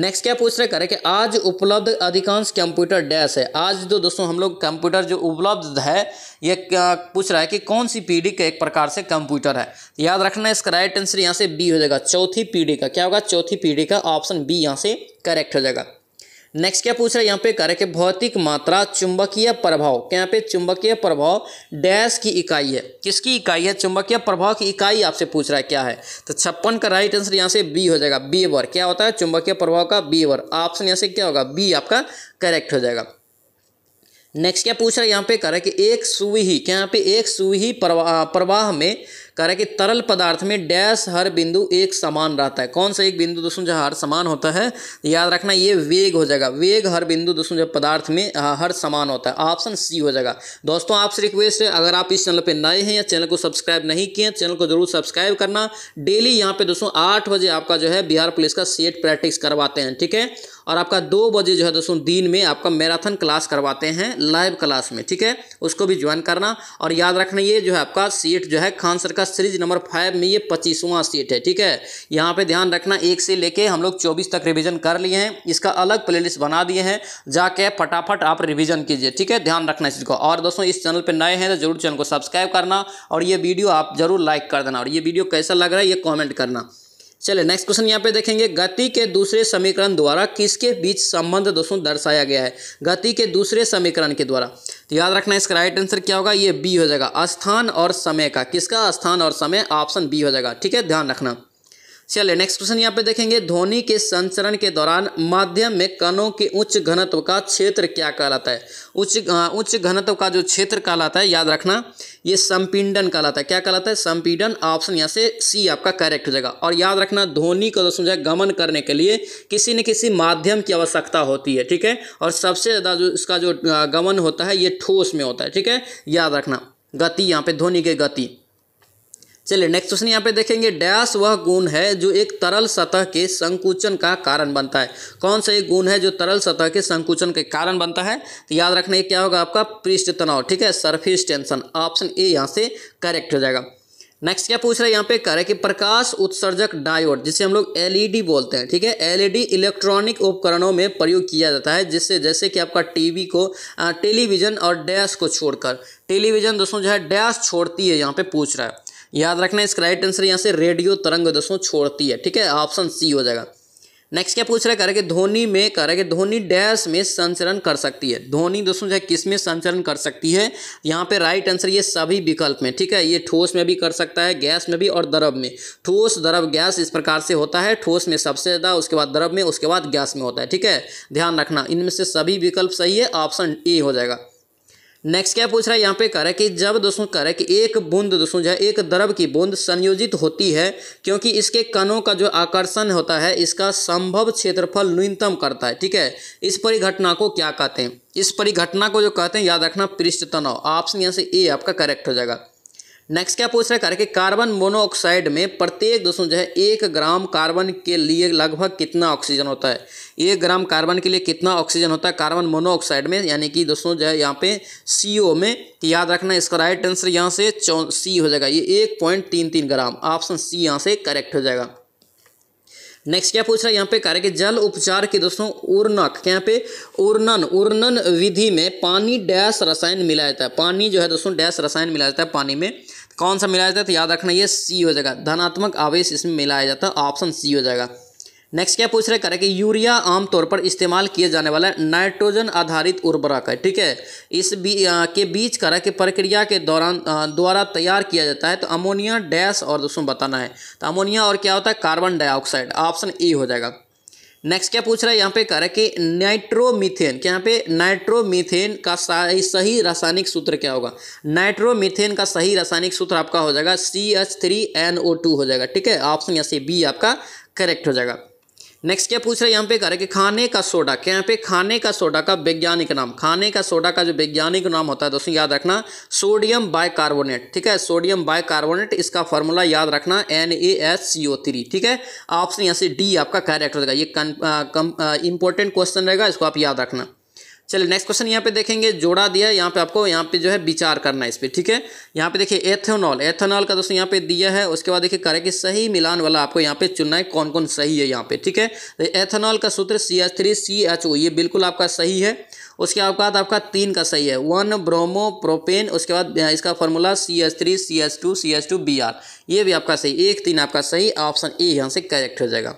नेक्स्ट क्या पूछ रहे करें कि आज उपलब्ध अधिकांश कंप्यूटर डैश है आज जो तो दोस्तों हम लोग कंप्यूटर जो उपलब्ध है ये पूछ रहा है कि कौन सी पीढ़ी का एक प्रकार से कंप्यूटर है याद रखना इसका राइट आंसर यहाँ से बी हो जाएगा चौथी पीढ़ी का क्या होगा चौथी पीढ़ी का ऑप्शन बी यहाँ से करेक्ट हो जाएगा नेक्स्ट क्या पूछ रहा है यहाँ पे कह कि भौतिक मात्रा चुंबकीय प्रभाव क्या यहाँ पे चुंबकीय प्रभाव डैश की इकाई है किसकी इकाई है चुंबकीय प्रभाव की इकाई आपसे पूछ रहा है क्या है तो छप्पन का राइट आंसर यहाँ से बी हो जाएगा बी वर क्या होता है चुंबकीय प्रभाव का बी वर ऑप्शन यहाँ से क्या होगा बी आपका करेक्ट हो जाएगा नेक्स्ट क्या पूछ रहा है यहाँ पे कह रहा है कि एक सुई क्या यहाँ पे एक सुई प्रवाह प्रवाह में कह रहा है कि तरल पदार्थ में डैश हर बिंदु एक समान रहता है कौन सा एक बिंदु दोस्तों जो हर समान होता है याद रखना ये वेग हो जाएगा वेग हर बिंदु दोस्तों जो पदार्थ में हर समान होता है ऑप्शन सी हो जाएगा दोस्तों आपसे रिक्वेस्ट है अगर आप इस चैनल पर नए हैं या चैनल को सब्सक्राइब नहीं किए चैनल को जरूर सब्सक्राइब करना डेली यहाँ पे दोस्तों आठ बजे आपका जो है बिहार पुलिस का सेट प्रैक्टिस करवाते हैं ठीक है और आपका दो बजे जो है दोस्तों दिन में आपका मैराथन क्लास करवाते हैं लाइव क्लास में ठीक है उसको भी ज्वाइन करना और याद रखना ये जो है आपका सीट जो है खान सर का सीरीज नंबर फाइव में ये पच्चीसवां सीट है ठीक है यहाँ पे ध्यान रखना एक से लेके हम लोग चौबीस तक रिविजन कर लिए हैं इसका अलग प्लेलिस्ट बना दिए हैं जाके फटाफट आप रिविजन कीजिए ठीक है ध्यान रखना इस चीज़ को और दोस्तों इस चैनल पर नए हैं तो जरूर चैनल को सब्सक्राइब करना और ये वीडियो आप जरूर लाइक कर देना और ये वीडियो कैसा लग रहा है ये कॉमेंट करना चले नेक्स्ट क्वेश्चन यहाँ पे देखेंगे गति के दूसरे समीकरण द्वारा किसके बीच संबंध दोस्तों दर्शाया गया है गति के दूसरे समीकरण के द्वारा तो याद रखना इसका राइट आंसर क्या होगा ये बी हो जाएगा स्थान और समय का किसका स्थान और समय ऑप्शन बी हो जाएगा ठीक है ध्यान रखना चलिए नेक्स्ट क्वेश्चन यहाँ पे देखेंगे ध्वनि के संचरण के दौरान माध्यम में कणों के उच्च घनत्व का क्षेत्र क्या कहलाता है उच्च हाँ, उच्च घनत्व का जो क्षेत्र कहलाता है याद रखना ये संपीडन कहलाता है क्या कहलाता है संपीडन ऑप्शन यहाँ से सी आपका करेक्ट हो जाएगा और याद रखना ध्वनि को दोस्तों जो है गमन करने के लिए किसी न किसी माध्यम की आवश्यकता होती है ठीक है और सबसे ज़्यादा जो इसका जो गमन होता है ये ठोस में होता है ठीक है याद रखना गति यहाँ पे ध्वनि की गति चलिए नेक्स्ट क्वेश्चन यहाँ पे देखेंगे डैश वह गुण है जो एक तरल सतह के संकुचन का कारण बनता है कौन सा एक गुण है जो तरल सतह के संकुचन के कारण बनता है तो याद रखना क्या होगा आपका पृष्ठ तनाव ठीक है सरफेस टेंशन ऑप्शन ए यहाँ से करेक्ट हो जाएगा नेक्स्ट क्या पूछ रहा है यहाँ पे कह रहा है कि प्रकाश उत्सर्जक डायोड जिसे हम लोग एलईडी e बोलते हैं ठीक है एलईडी इलेक्ट्रॉनिक e उपकरणों में प्रयोग किया जाता है जिससे जैसे कि आपका टीवी को टेलीविजन और डैश को छोड़कर टेलीविजन दोस्तों जो है डैश छोड़ती है यहाँ पे पूछ रहा है याद रखना इसका राइट आंसर यहाँ से रेडियो तरंग दोस्तों छोड़ती है ठीक है ऑप्शन सी हो जाएगा नेक्स्ट क्या पूछ रहा है कह रहा कि धोनी में कह रहा है कि धोनी डैश में संचरण कर सकती है धोनी दोस्तों चाहे किस में संचरण कर सकती है यहाँ पे राइट आंसर ये सभी विकल्प में ठीक है ये ठोस में भी कर सकता है गैस में भी और द्रव में ठोस द्रव गैस इस प्रकार से होता है ठोस में सबसे ज़्यादा उसके बाद द्रव में उसके बाद गैस में होता है ठीक है ध्यान रखना इनमें से सभी विकल्प सही है ऑप्शन ए हो जाएगा नेक्स्ट क्या पूछ रहा है यहाँ पे कह रहा है कि जब दोस्तों कह रहा है कि एक बूंद दोस्तों जो है एक द्रव की बूंद संयोजित होती है क्योंकि इसके कणों का जो आकर्षण होता है इसका संभव क्षेत्रफल न्यूनतम करता है ठीक है इस परिघटना को क्या कहते हैं इस परिघटना को जो कहते हैं याद रखना पृष्ठ तनाव ऑप्शन यहाँ से ए आपका करेक्ट हो जाएगा नेक्स्ट क्या पूछ रहे है कि कार्बन मोनोऑक्साइड में प्रत्येक दोस्तों जो है एक ग्राम कार्बन के लिए लगभग कितना ऑक्सीजन होता है एक ग्राम कार्बन के लिए कितना ऑक्सीजन होता है कार्बन मोनोऑक्साइड में यानी कि दोस्तों जो है यहाँ पे सी में याद रखना इसका राइट आंसर यहाँ से सी हो जाएगा ये एक पॉइंट तीन तीन ग्राम ऑप्शन सी यहाँ से करेक्ट हो जाएगा नेक्स्ट क्या पूछ रहा है यहाँ पे कार्य के जल उपचार के दोस्तों उर्नक क्या यहाँ पे उर्नन उर्नन विधि में पानी डैश रसायन मिलाया जाता है पानी जो है दोस्तों डैश रसायन मिलाया जाता है पानी में कौन सा मिलाया जाता है तो याद रखना ये सी हो जाएगा धनात्मक आवेश इसमें मिलाया जाता है ऑप्शन सी हो जाएगा नेक्स्ट क्या पूछ रहे करें कि यूरिया आमतौर पर इस्तेमाल किया जाने वाला नाइट्रोजन आधारित उर्वरक है ठीक है इस बी आ, के बीच करा कि प्रक्रिया के दौरान द्वारा तैयार किया जाता है तो अमोनिया डैश और दोस्तों बताना है तो अमोनिया और क्या होता है कार्बन डाइऑक्साइड ऑप्शन ए हो जाएगा नेक्स्ट क्या पूछ रहा है यहाँ पे कह रहा है कि नाइट्रोमीथेन क्या यहाँ पे नाइट्रोमीथेन का सही रासायनिक सूत्र क्या होगा नाइट्रोमीथेन का सही रासायनिक सूत्र आपका हो जाएगा C H three N O two हो जाएगा ठीक है ऑप्शन यहाँ से बी आपका करेक्ट हो जाएगा नेक्स्ट क्या पूछ रहे हैं यहाँ पे कह रहे हैं कि खाने का सोडा क्या यहाँ पे खाने का सोडा का वैज्ञानिक नाम खाने का सोडा का जो वैज्ञानिक नाम होता है दोस्तों याद रखना सोडियम बाइकार्बोनेट ठीक है सोडियम बाइकार्बोनेट इसका फॉर्मूला याद रखना एन ए एस थ्री ठीक है ऑप्शन यहाँ से डी आपका कैरेक्टर रहेगा ये इंपॉर्टेंट क्वेश्चन रहेगा इसको आप याद रखना चलिए नेक्स्ट क्वेश्चन यहाँ पे देखेंगे जोड़ा दिया यहाँ पे आपको यहाँ पे जो है विचार करना है इस पर ठीक है यहाँ पे देखिए एथेनॉल एथेनॉल का दोस्तों यहाँ पे दिया है उसके बाद देखिए कि सही मिलान वाला आपको यहाँ पे चुनना है कौन कौन सही है यहाँ पे ठीक है एथेनॉल तो का सूत्र C H three C H O ये बिल्कुल आपका सही है उसके बाद आपका तीन का सही है वन ब्रोमो प्रोपेन उसके बाद इसका formula C H three C H two C H two B R ये भी आपका सही एक तीन आपका सही ऑप्शन ए यहाँ से करेक्ट हो जाएगा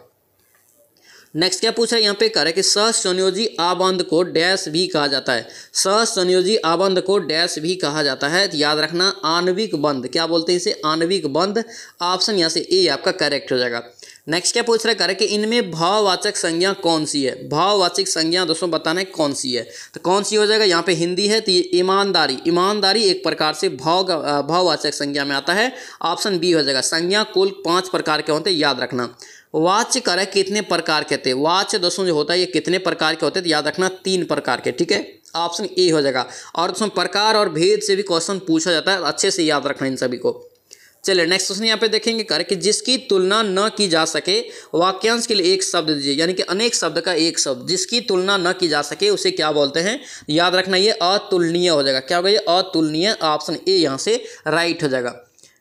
नेक्स्ट क्या पूछा है यहाँ पे कह रहा है कि संयोजी आबंध को डैश भी कहा जाता है सह संयोजी आबंध को डैश भी कहा जाता है याद रखना आणविक बंध क्या बोलते हैं इसे आणविक बंध ऑप्शन यहाँ से ए आपका करेक्ट हो जाएगा नेक्स्ट क्या पूछ रहा है कह रहा है कि इनमें भाववाचक संज्ञा कौन सी है भाववाचक संज्ञा दोस्तों बताना है कौन सी है तो कौन सी हो जाएगा यहाँ पे हिंदी है तो ये ईमानदारी ईमानदारी एक प्रकार से भाव भाववाचक संज्ञा में आता है ऑप्शन बी हो जाएगा संज्ञा कुल पांच प्रकार के होते हैं याद रखना वाच्य कर कितने प्रकार के थे वाच्य दोस्तों जो होता है ये कितने प्रकार के होते थे तो याद रखना तीन प्रकार के ठीक है ऑप्शन ए हो जाएगा और दोस्तों प्रकार और भेद से भी क्वेश्चन पूछा जाता है अच्छे से याद रखना इन सभी को चलिए नेक्स्ट क्वेश्चन यहाँ पे देखेंगे कर कि जिसकी तुलना न की जा सके वाक्यांश के लिए एक शब्द दीजिए यानी कि अनेक शब्द का एक शब्द जिसकी तुलना न की जा सके उसे क्या बोलते हैं याद रखना ये अतुलनीय हो जाएगा क्या होगा ये अतुलनीय ऑप्शन ए यहाँ से राइट हो जाएगा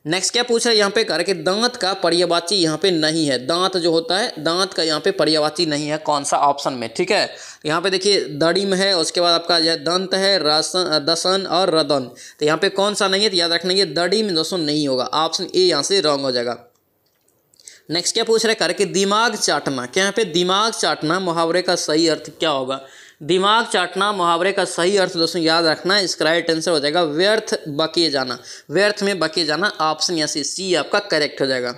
नेक्स्ट क्या पूछ रहे हैं यहाँ पे कह कि दांत का पर्यावाची यहाँ पे नहीं है दांत जो होता है दांत का यहाँ पे पर्यावाची नहीं है कौन सा ऑप्शन में ठीक है यहाँ पे देखिए दड़िम है उसके बाद आपका जो दंत है रासन दसन और रदन तो यहाँ पे कौन सा नहीं है तो याद रखना ये दड़िम दसन दोस्तों नहीं होगा ऑप्शन ए यहाँ से रॉन्ग हो जाएगा नेक्स्ट क्या पूछ रहे कर के दिमाग चाटना क्या यहाँ पे दिमाग चाटना मुहावरे का सही अर्थ क्या होगा दिमाग चाटना मुहावरे का सही अर्थ दोस्तों याद रखना इसका राइट आंसर हो जाएगा व्यर्थ बके जाना व्यर्थ में बके जाना ऑप्शन यहाँ से सी आपका करेक्ट हो जाएगा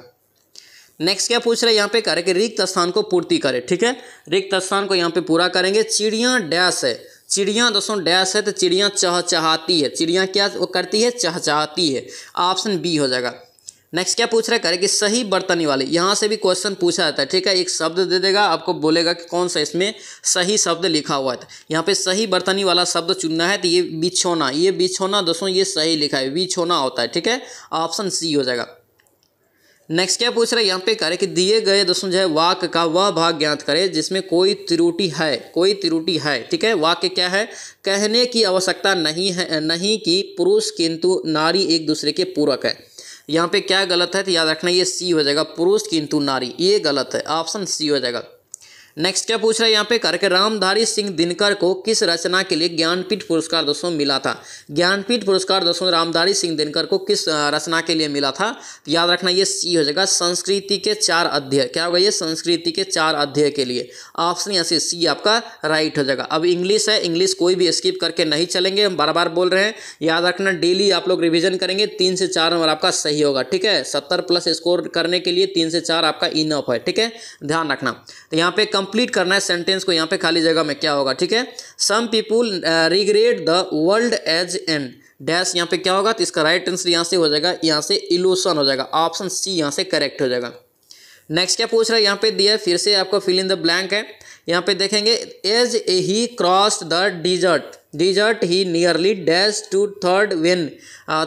नेक्स्ट क्या पूछ रहे हैं यहाँ पे करें कि रिक्त स्थान को पूर्ति करें ठीक है रिक्त स्थान को यहाँ पे पूरा करेंगे चिड़िया डैश है चिड़िया दोस्तों डैश है तो चिड़िया चहचहाती है चिड़िया क्या वो करती है चहचहाती है ऑप्शन बी हो जाएगा नेक्स्ट क्या पूछ रहा है करे कि सही बर्तनी वाले यहाँ से भी क्वेश्चन पूछा जाता है ठीक है एक शब्द दे देगा आपको बोलेगा कि कौन सा इसमें सही शब्द लिखा हुआ है तो यहाँ पे सही बर्तनी वाला शब्द चुनना है तो ये बिछोना ये बिछोना दोस्तों ये सही लिखा है बिछोना होता है ठीक है ऑप्शन सी हो जाएगा नेक्स्ट क्या पूछ रहा है यहाँ पे करे कि दिए गए दोस्तों जो है वाक्य का वह भाग ज्ञात करे जिसमें कोई त्रुटि है कोई त्रुटि है ठीक है वाक्य क्या है कहने की आवश्यकता नहीं है नहीं कि पुरुष किंतु नारी एक दूसरे के पूरक है यहाँ पे क्या गलत है तो याद रखना ये सी हो जाएगा पुरुष किंतु नारी ये गलत है ऑप्शन सी हो जाएगा नेक्स्ट क्या पूछ रहा है यहाँ पे करके रामधारी सिंह दिनकर को किस रचना के लिए ज्ञानपीठ पुरस्कार दोस्तों मिला था ज्ञानपीठ पुरस्कार दोस्तों रामधारी सिंह दिनकर को किस रचना के लिए मिला था याद रखना ये सी हो जाएगा संस्कृति के चार अध्यय क्या होगा ये संस्कृति के चार अध्यय के लिए ऑप्शन यहाँ से सी आपका राइट हो जाएगा अब इंग्लिश है इंग्लिश कोई भी स्किप करके नहीं चलेंगे हम बार बार बोल रहे हैं याद रखना डेली आप लोग रिविजन करेंगे तीन से चार नंबर आपका सही होगा ठीक है सत्तर प्लस स्कोर करने के लिए तीन से चार आपका इनफ है ठीक है ध्यान रखना तो यहाँ पे कंप्लीट करना है सेंटेंस को यहाँ पे खाली जगह में क्या होगा ठीक है some people regret the world as an dash यहाँ पे क्या होगा तो इसका राइट आंसर यहाँ से हो जाएगा यहाँ से इल्यूशन हो जाएगा ऑप्शन सी यहाँ से करेक्ट हो जाएगा नेक्स्ट क्या पूछ रहा है यहाँ पे दिया फिर से आपको फिल इन द ब्लैंक है यहाँ पे देखेंगे as a he cross the desert desert he nearly dash to third when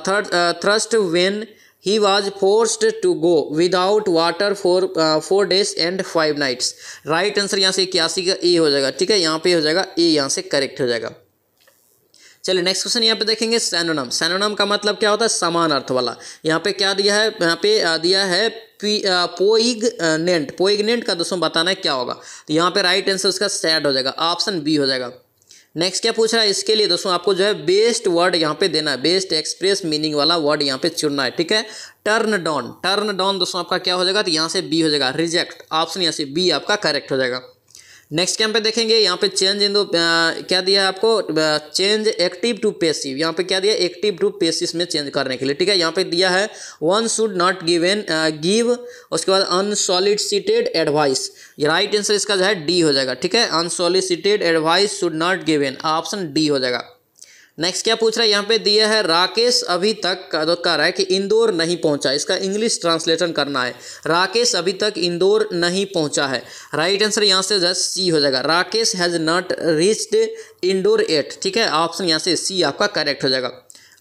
third thrust when he was forced to go without water for uh, four days and five nights right answer यहाँ से इक्यासी का ए e हो जाएगा ठीक है यहाँ पे हो जाएगा ए e, यहाँ से करेक्ट हो जाएगा चलिए नेक्स्ट क्वेश्चन यहाँ पे देखेंगे सैनोनम सैनोनम का मतलब क्या होता है समान अर्थ वाला यहाँ पे क्या दिया है यहाँ पे uh, दिया है पोइगनेंट पोइगनेंट uh, का दोस्तों बताना है क्या होगा तो यहाँ पे राइट आंसर उसका सैड हो जाएगा ऑप्शन बी हो जाएगा नेक्स्ट क्या पूछ रहा है इसके लिए दोस्तों आपको जो है बेस्ट वर्ड यहाँ पे देना है बेस्ट एक्सप्रेस मीनिंग वाला वर्ड यहाँ पे चुनना है ठीक है टर्न डाउन टर्न डाउन दोस्तों आपका क्या हो जाएगा तो यहाँ से बी हो जाएगा रिजेक्ट ऑप्शन यहाँ से बी आपका करेक्ट हो जाएगा नेक्स्ट क्या पे देखेंगे यहाँ पे चेंज इन दो क्या दिया है आपको चेंज एक्टिव टू पेसिव यहाँ पे क्या दिया एक्टिव टू पेसिस में चेंज करने के लिए ठीक है यहाँ पे दिया है one should not give an give उसके बाद अनसॉलिसिटेड एडवाइस राइट आंसर इसका जो है डी हो जाएगा ठीक है unsolicited advice should not given option D हो जाएगा नेक्स्ट क्या पूछ रहा है यहाँ पे दिया है राकेश अभी तक तो कह रहा है कि इंदौर नहीं पहुँचा इसका इंग्लिश ट्रांसलेशन करना है राकेश अभी तक इंदौर नहीं पहुँचा है राइट आंसर यहाँ से जो सी हो जाएगा Rakesh has not reached Indore at ठीक है ऑप्शन यहाँ से सी आपका करेक्ट हो जाएगा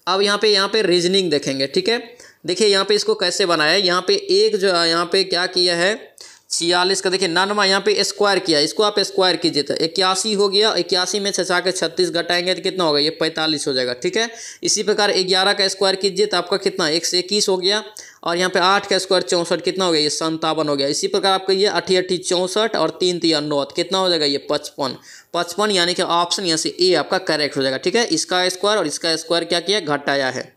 अब यहाँ पे यहाँ पे रीजनिंग देखेंगे ठीक है देखिए यहाँ पे इसको कैसे बनाया है यहाँ पे एक जो यहाँ पे क्या किया है छियालीस का देखिए नानवा यहाँ पे स्क्वायर किया इसको आप स्क्वायर कीजिए तो इक्यासी हो गया इक्यासी में छचा के छत्तीस घटाएंगे तो कितना होगा ये पैंतालीस हो जाएगा ठीक है इसी प्रकार ग्यारह का स्क्वायर कीजिए तो आपका कितना एक से इक्कीस हो गया और यहाँ पे आठ का स्क्वायर चौंसठ कितना हो गया ये संतावन हो गया इसी प्रकार आपका ये अठी अठी चौंसठ और तीन तीन नौ तो कितना हो जाएगा ये पचपन पचपन यानी कि ऑप्शन यहाँ से ए आपका करेक्ट हो जाएगा ठीक है इसका स्क्वायर और इसका स्क्वायर क्या किया घटाया है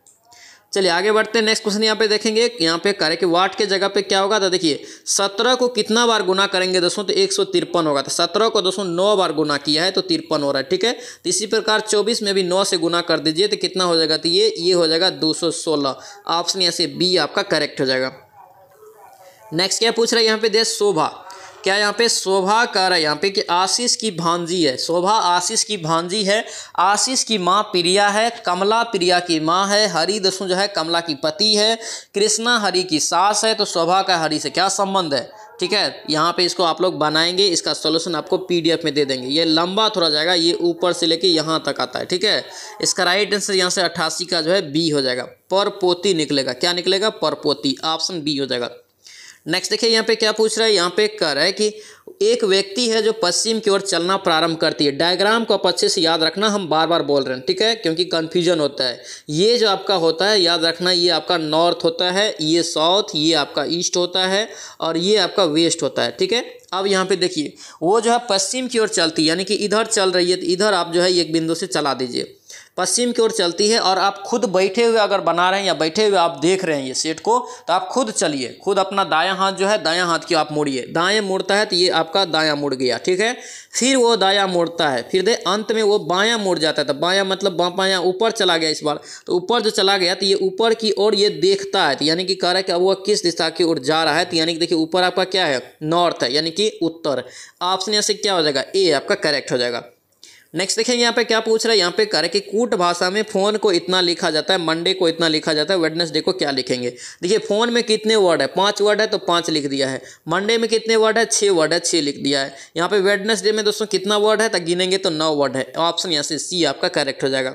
चलिए आगे बढ़ते हैं नेक्स्ट क्वेश्चन यहाँ पे देखेंगे यहाँ पे कार्य के वाट के जगह पे क्या होगा तो देखिए सत्रह को कितना बार गुना करेंगे दोस्तों तो एक होगा तो सत्रह को दोस्तों नौ बार गुना किया है तो तिरपन हो रहा है ठीक है तो इसी प्रकार चौबीस में भी नौ से गुना कर दीजिए तो कितना हो जाएगा तो ये ये हो जाएगा दो ऑप्शन यहाँ से बी आपका करेक्ट हो जाएगा नेक्स्ट क्या पूछ रहा है यहाँ पे दे शोभा क्या यहाँ पे शोभा कह रहा है यहाँ पे कि आशीष की भांजी है शोभा आशीष की भांजी है आशीष की माँ प्रिया है कमला प्रिया की माँ है हरि दसु जो है कमला की पति है कृष्णा हरि की सास है तो शोभा का हरि से क्या संबंध है ठीक है यहाँ पे इसको आप लोग बनाएंगे इसका सोल्यूशन आपको पीडीएफ में दे देंगे ये लंबा थोड़ा जाएगा ये ऊपर से लेके यहाँ तक आता है ठीक है इसका राइट आंसर यहाँ से अट्ठासी का जो है बी हो जाएगा परपोती निकलेगा क्या निकलेगा परपोती ऑप्शन बी हो जाएगा नेक्स्ट देखिए यहाँ पे क्या पूछ रहा है यहाँ पे कह रहा है कि एक व्यक्ति है जो पश्चिम की ओर चलना प्रारंभ करती है डायग्राम को आप अच्छे से याद रखना हम बार बार बोल रहे हैं ठीक है क्योंकि कन्फ्यूजन होता है ये जो आपका होता है याद रखना ये आपका नॉर्थ होता है ये साउथ ये आपका ईस्ट होता है और ये आपका वेस्ट होता है ठीक है अब यहाँ पे देखिए वो जो है पश्चिम की ओर चलती है यानी कि इधर चल रही है तो इधर आप जो है एक बिंदु से चला दीजिए पश्चिम की ओर चलती है और आप खुद बैठे हुए अगर बना रहे हैं या बैठे हुए आप देख रहे हैं ये सेट को तो आप खुद चलिए खुद अपना दाया हाथ जो है दाया हाथ की आप मुड़िए दाएं मुड़ता है तो ये आपका दाया मुड़ गया ठीक है फिर वो दाया मुड़ता है फिर दे अंत में वो बाया मुड़ जाता है तो बाया मतलब बाया ऊपर चला गया इस बार तो ऊपर जो चला गया तो ये ऊपर की ओर ये देखता है तो यानी कि कह रहा है कि अब वह किस दिशा की ओर जा रहा है तो यानी कि देखिए ऊपर आपका क्या है नॉर्थ है यानी कि उत्तर ऑप्शन यहाँ से क्या हो जाएगा ए आपका करेक्ट हो जाएगा नेक्स्ट देखेंगे यहाँ पे क्या पूछ रहा है यहाँ पे कह रहा है कि कूट भाषा में फोन को इतना लिखा जाता है मंडे को इतना लिखा जाता है वेडनेसडे को क्या लिखेंगे देखिए फोन में कितने वर्ड है पांच वर्ड है तो पांच लिख दिया है मंडे में कितने वर्ड है छः वर्ड है छः लिख दिया है यहाँ पे वेडनेसडे में दोस्तों कितना वर्ड है तो गिनेंगे तो नौ वर्ड है ऑप्शन यहाँ से सी आपका करेक्ट हो जाएगा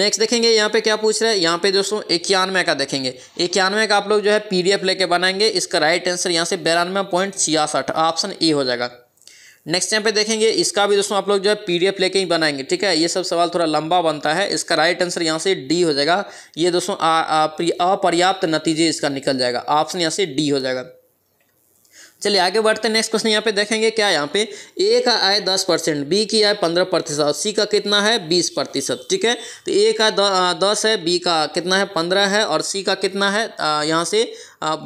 नेक्स्ट देखेंगे यहाँ पे क्या पूछ रहा है यहाँ पे दोस्तों इक्यानवे का देखेंगे इक्यानवे का आप लोग जो है पीडीएफ लेके बनाएंगे इसका राइट आंसर यहाँ से बयानवे पॉइंट छियासठ ऑप्शन ए हो जाएगा नेक्स्ट यहाँ पे देखेंगे इसका भी दोस्तों आप लोग जो है पीडीएफ लेके ही बनाएंगे ठीक है ये सब सवाल थोड़ा लंबा बनता है इसका राइट आंसर यहाँ से डी हो जाएगा ये दोस्तों अपर्याप्त नतीजे इसका निकल जाएगा ऑप्शन यहाँ से डी हो जाएगा चलिए आगे बढ़ते हैं नेक्स्ट क्वेश्चन यहाँ पे देखेंगे क्या यहाँ पे ए का आय दस परसेंट बी की आय पंद्रह प्रतिशत और सी का कितना है बीस प्रतिशत ठीक है तो ए का दस है बी का कितना है पंद्रह है और सी का कितना है यहाँ से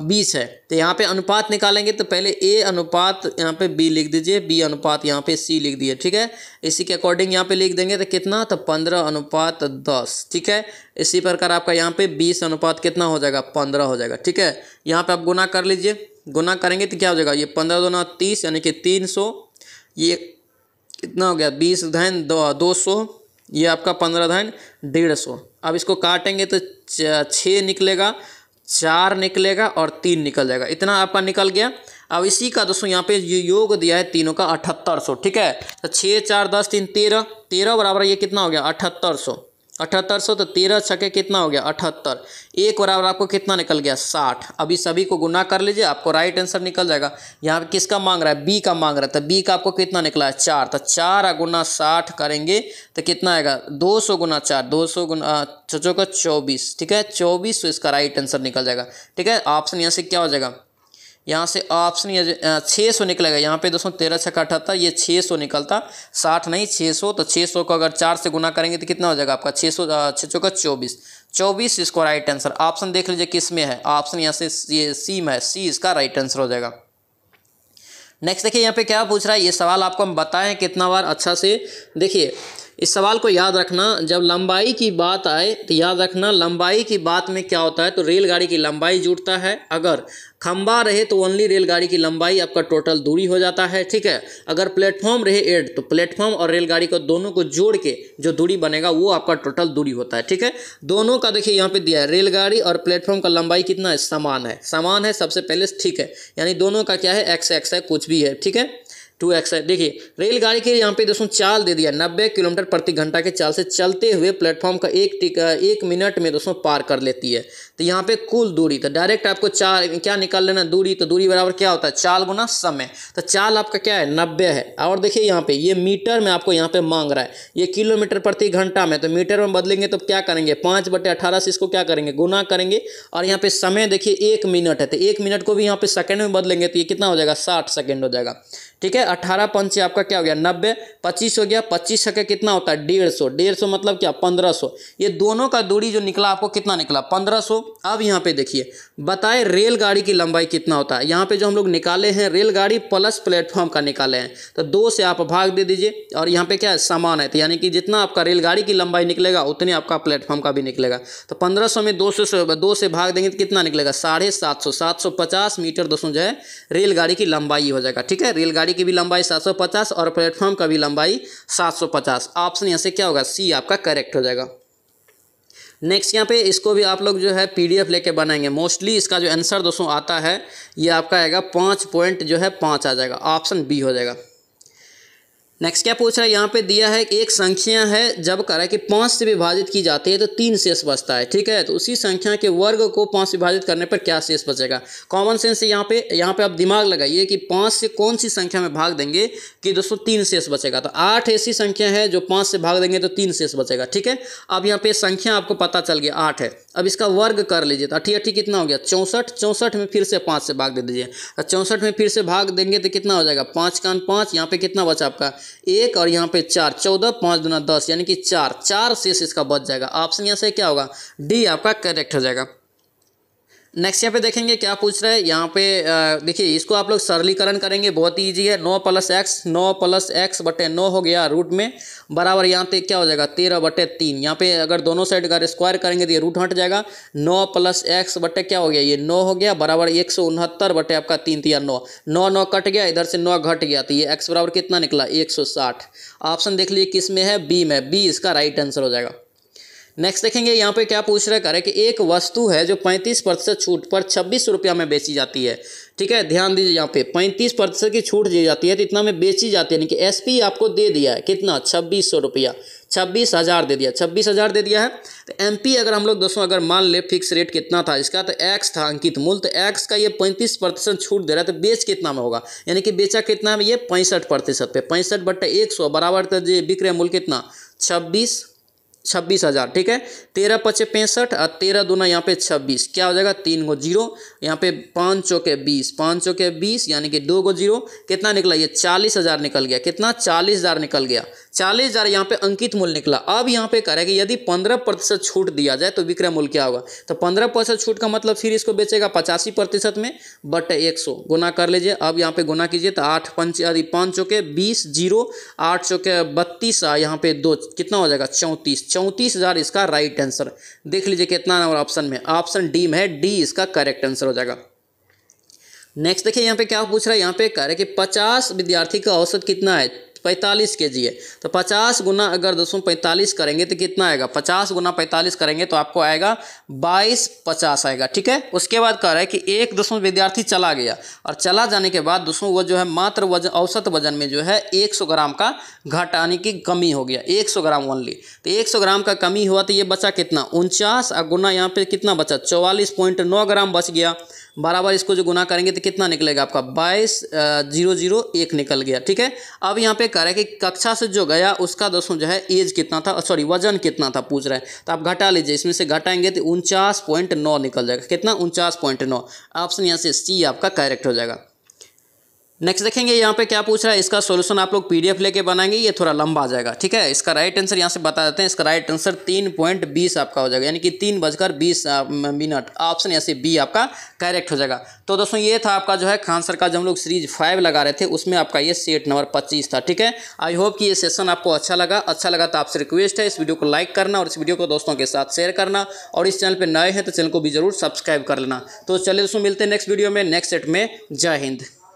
बीस है तो यहाँ पे अनुपात निकालेंगे तो पहले ए अनुपात यहाँ पे बी लिख दीजिए बी अनुपात यहाँ पे सी लिख दिए ठीक है इसी के अकॉर्डिंग यहाँ पे लिख देंगे तो कितना तो पंद्रह अनुपात दस ठीक है इसी प्रकार आपका यहाँ पे बीस अनुपात कितना हो जाएगा पंद्रह हो जाएगा ठीक है यहाँ पे आप गुना कर लीजिए गुना करेंगे तो क्या हो जाएगा ये पंद्रह दो ना तीस यानी कि तीन सौ ये कितना हो गया बीस धन दो, दो सौ ये आपका पंद्रह धन डेढ़ सौ अब इसको काटेंगे तो छः निकलेगा चार निकलेगा और तीन निकल जाएगा इतना आपका निकल गया अब इसी का दोस्तों यहाँ पे ये योग दिया है तीनों का अठहत्तर सौ ठीक है तो छः चार दस तीन तेरह तेरह बराबर ये कितना हो गया अठहत्तर सौ अठहत्तर सौ तो तेरह छके कितना हो गया अठहत्तर एक बराबर आपको कितना निकल गया साठ अभी सभी को गुना कर लीजिए आपको राइट आंसर निकल जाएगा यहाँ पे किसका मांग रहा है बी का मांग रहा है तो बी का आपको कितना निकला है चार तो चार गुना साठ करेंगे तो कितना आएगा दो सौ गुना चार दो सौ गुना चौचौ का चौबीस ठीक है चौबीस तो इसका राइट आंसर निकल जाएगा ठीक है ऑप्शन यहाँ से क्या हो जाएगा यहाँ से ऑप्शन ये छः सौ निकलेगा यहाँ पे दोस्तों तेरह छः का अठहत्तर ये छः सौ निकलता साठ नहीं छः सौ तो छः सौ को अगर चार से गुना करेंगे तो कितना हो जाएगा आपका छः सौ छः सौ का चौबीस चौबीस इसको राइट आंसर ऑप्शन देख लीजिए किस में है ऑप्शन यहाँ से ये सी में है सी इसका राइट आंसर हो जाएगा नेक्स्ट देखिए यहाँ पे क्या पूछ रहा है ये सवाल आपको हम बताएं कितना बार अच्छा से देखिए इस सवाल को याद रखना जब लंबाई की बात आए तो याद रखना लंबाई की बात में क्या होता है तो रेलगाड़ी की लंबाई जुड़ता है अगर खंबा रहे तो ओनली रेलगाड़ी की लंबाई आपका टोटल दूरी हो जाता है ठीक है अगर प्लेटफॉर्म रहे एड तो प्लेटफॉर्म और रेलगाड़ी को दोनों को जोड़ के जो दूरी बनेगा वो आपका टोटल दूरी होता है ठीक है दोनों का देखिए यहाँ पे दिया है रेलगाड़ी और प्लेटफॉर्म का लंबाई कितना है समान है समान है सबसे पहले ठीक है यानी दोनों का क्या है एक्स एक्स है कुछ भी है ठीक है टू एक्स देखिए रेलगाड़ी के यहाँ पे दोस्तों चाल दे दिया नब्बे किलोमीटर प्रति घंटा के चाल से चलते हुए प्लेटफॉर्म का एक टिक एक मिनट में दोस्तों पार कर लेती है तो यहाँ पे कुल दूरी तो डायरेक्ट आपको चाल क्या निकाल लेना दूरी तो दूरी बराबर क्या होता है चाल गुना समय तो चाल आपका क्या है नब्बे है और देखिए यहाँ पे ये मीटर में आपको यहाँ पे मांग रहा है ये किलोमीटर प्रति घंटा में तो मीटर में बदलेंगे तो क्या करेंगे पाँच बटे अठारह से इसको क्या करेंगे गुना करेंगे और यहाँ पे समय देखिए एक मिनट है तो एक मिनट को भी यहाँ पे सेकेंड में बदलेंगे तो ये कितना हो जाएगा साठ सेकेंड हो जाएगा ठीक है अठारह पंचे आपका क्या हो गया नब्बे पच्चीस हो गया पच्चीस का कितना होता है डेढ़ सौ डेढ़ सौ मतलब क्या पंद्रह सौ ये दोनों का दूरी जो निकला आपको कितना निकला पंद्रह सौ अब यहाँ पे देखिए बताए रेलगाड़ी की लंबाई कितना होता है यहाँ पे जो हम लोग निकाले हैं रेलगाड़ी प्लस प्लेटफॉर्म का निकाले हैं तो दो से आप भाग दे दीजिए और यहाँ पे क्या है समान है तो यानी कि जितना आपका रेलगाड़ी की लंबाई निकलेगा उतने आपका प्लेटफॉर्म का भी निकलेगा तो पंद्रह में दो सौ दो से भाग देंगे तो कितना निकलेगा साढ़े सात मीटर दोस्तों जो है रेलगाड़ी की लंबाई हो जाएगा ठीक है रेलगाड़ी की लंबाई 750 और प्लेटफॉर्म का भी लंबाई 750 ऑप्शन यहाँ से क्या होगा सी आपका करेक्ट हो जाएगा नेक्स्ट यहाँ पे इसको भी आप लोग जो है पीडीएफ लेके बनाएंगे मोस्टली इसका जो आंसर दोस्तों आता है ये आपका आएगा पाँच पॉइंट जो है पाँच आ जाएगा ऑप्शन बी हो जाएगा नेक्स्ट क्या पूछ रहा है यहाँ पे दिया है एक संख्या है जब कह रहा है कि पाँच से विभाजित की जाती है तो तीन शेष बचता है ठीक है तो उसी संख्या के वर्ग को पाँच से विभाजित करने पर क्या शेष बचेगा कॉमन सेंस से यहाँ पे यहाँ पे आप दिमाग लगाइए कि पाँच से कौन सी संख्या में भाग देंगे कि दोस्तों तीन शेष बचेगा तो आठ ऐसी संख्या है जो पाँच से भाग देंगे तो तीन शेष बचेगा ठीक है अब यहाँ पे संख्या आपको पता चल गया आठ है अब इसका वर्ग कर लीजिए तो अठी अठी कितना हो गया चौंसठ चौंसठ में फिर से पाँच से भाग दे दीजिए और तो चौंसठ में फिर से भाग देंगे तो कितना हो जाएगा पाँच कान पाँच यहाँ पे कितना बचा आपका एक और यहाँ पे चार चौदह पाँच दुना दस यानी कि चार चार शेष इसका बच जाएगा ऑप्शन यहाँ से क्या होगा डी आपका करेक्ट हो जाएगा नेक्स्ट यहाँ पे देखेंगे क्या पूछ रहे हैं यहाँ पे देखिए इसको आप लोग सरलीकरण करेंगे बहुत ही ईजी है नौ प्लस एक्स नौ प्लस एक्स बटे नौ हो गया रूट में बराबर यहाँ पे क्या हो जाएगा तेरह बटे तीन यहाँ पे अगर दोनों साइड का स्क्वायर करेंगे तो ये रूट हट जाएगा नौ प्लस एक्स बटे क्या हो गया ये नौ हो गया बराबर एक सौ उनहत्तर बटे आपका तीन तीन नौ नौ नौ कट गया इधर से नौ घट गया तो ये एक्स बराबर कितना निकला एक सौ साठ ऑप्शन देख लीजिए किस में है बी में बी इसका राइट आंसर हो जाएगा नेक्स्ट देखेंगे यहाँ पे क्या पूछ रहा है कि एक वस्तु है जो पैंतीस प्रतिशत छूट पर छब्बीस रुपया में बेची जाती है ठीक है ध्यान दीजिए यहाँ पे पैंतीस प्रतिशत की छूट दी जाती है तो इतना में बेची जाती है यानी कि एसपी आपको दे दिया है कितना छब्बीस सौ रुपया छब्बीस हज़ार दे दिया छब्बीस हज़ार दे दिया है तो एम अगर हम लोग दोस्तों अगर मान ले फिक्स रेट कितना था इसका तो एक्स था अंकित मूल तो एक्स का ये पैंतीस प्रतिशत छूट दे रहा है तो बेच कितना में होगा यानी कि बेचा कितना में ये पैंसठ प्रतिशत पे पैंसठ बट्टा एक सौ बराबर तो ये बिक्रय मूल कितना छब्बीस छब्बीस हज़ार ठीक है तेरह पचे पैंसठ और तेरह दोनों यहाँ पे छब्बीस क्या हो जाएगा तीन गो जीरो यहाँ पे पाँच चौके बीस पाँच चौके बीस यानी कि दो गो जीरो कितना निकला ये चालीस हज़ार निकल गया कितना चालीस हज़ार निकल गया चालीस हज़ार यहाँ पे अंकित मूल्य निकला अब यहाँ पे कह रहा है कि यदि पंद्रह प्रतिशत छूट दिया जाए तो विक्रय मूल्य क्या होगा तो पंद्रह प्रतिशत छूट का मतलब फिर इसको बेचेगा पचासी प्रतिशत में बट एक सौ गुना कर लीजिए अब यहाँ पे गुना कीजिए तो आठ पंच यदि पाँच चौके बीस जीरो आठ चौके बत्तीस यहाँ पे दो कितना हो जाएगा चौंतीस चौंतीस हज़ार इसका राइट आंसर देख लीजिए कितना नंबर ऑप्शन में ऑप्शन डी में है डी इसका करेक्ट आंसर हो जाएगा नेक्स्ट देखिए यहाँ पे क्या पूछ रहा है यहाँ पे कह रहे कि पचास विद्यार्थी का औसत कितना है पैंतालीस के जी है तो पचास गुना अगर दोस्तों पैंतालीस करेंगे तो कितना आएगा पचास गुना पैंतालीस करेंगे तो आपको आएगा बाईस पचास आएगा ठीक है उसके बाद कह रहा है कि एक दोस्तों विद्यार्थी चला गया और चला जाने के बाद दोस्तों वो जो है मात्र वजन औसत वजन में जो है एक सौ ग्राम का घटाने की कमी हो गया एक सौ ग्राम ओनली तो एक सौ ग्राम का कमी हुआ तो ये बचा कितना उनचास और गुना यहाँ पर कितना बचा चौवालीस पॉइंट नौ ग्राम बच गया बराबर इसको जो गुना करेंगे तो कितना निकलेगा आपका बाईस जीरो जीरो एक निकल गया ठीक है अब यहाँ पे कह रहा है कि कक्षा से जो गया उसका दोस्तों जो है एज कितना था सॉरी वजन कितना था पूछ रहा है तो आप घटा लीजिए इसमें से घटाएंगे तो उनचास निकल जाएगा कितना उनचास ऑप्शन यहाँ से सी आपका करेक्ट हो जाएगा नेक्स्ट देखेंगे यहाँ पे क्या पूछ रहा है इसका सॉल्यूशन आप लोग पीडीएफ लेके बनाएंगे ये थोड़ा लंबा आ जाएगा ठीक है इसका राइट आंसर यहाँ से बता देते हैं इसका राइट आंसर तीन पॉइंट बीस आपका हो जाएगा यानी कि तीन बजकर बीस मिनट ऑप्शन यहाँ से बी आपका करेक्ट हो जाएगा तो दोस्तों ये था आपका जो है खान सर का जो हम लोग सीरीज फाइव लगा रहे थे उसमें आपका ये सेट नंबर पच्चीस था ठीक है आई होप कि ये सेशन आपको अच्छा लगा अच्छा लगा तो आपसे रिक्वेस्ट है इस वीडियो को लाइक करना और इस वीडियो को दोस्तों के साथ शेयर करना और इस चैनल पर नए हैं तो चैनल को भी जरूर सब्सक्राइब कर लेना तो चलिए दोस्तों मिलते हैं नेक्स्ट वीडियो में नेक्स्ट सेट में जय हिंद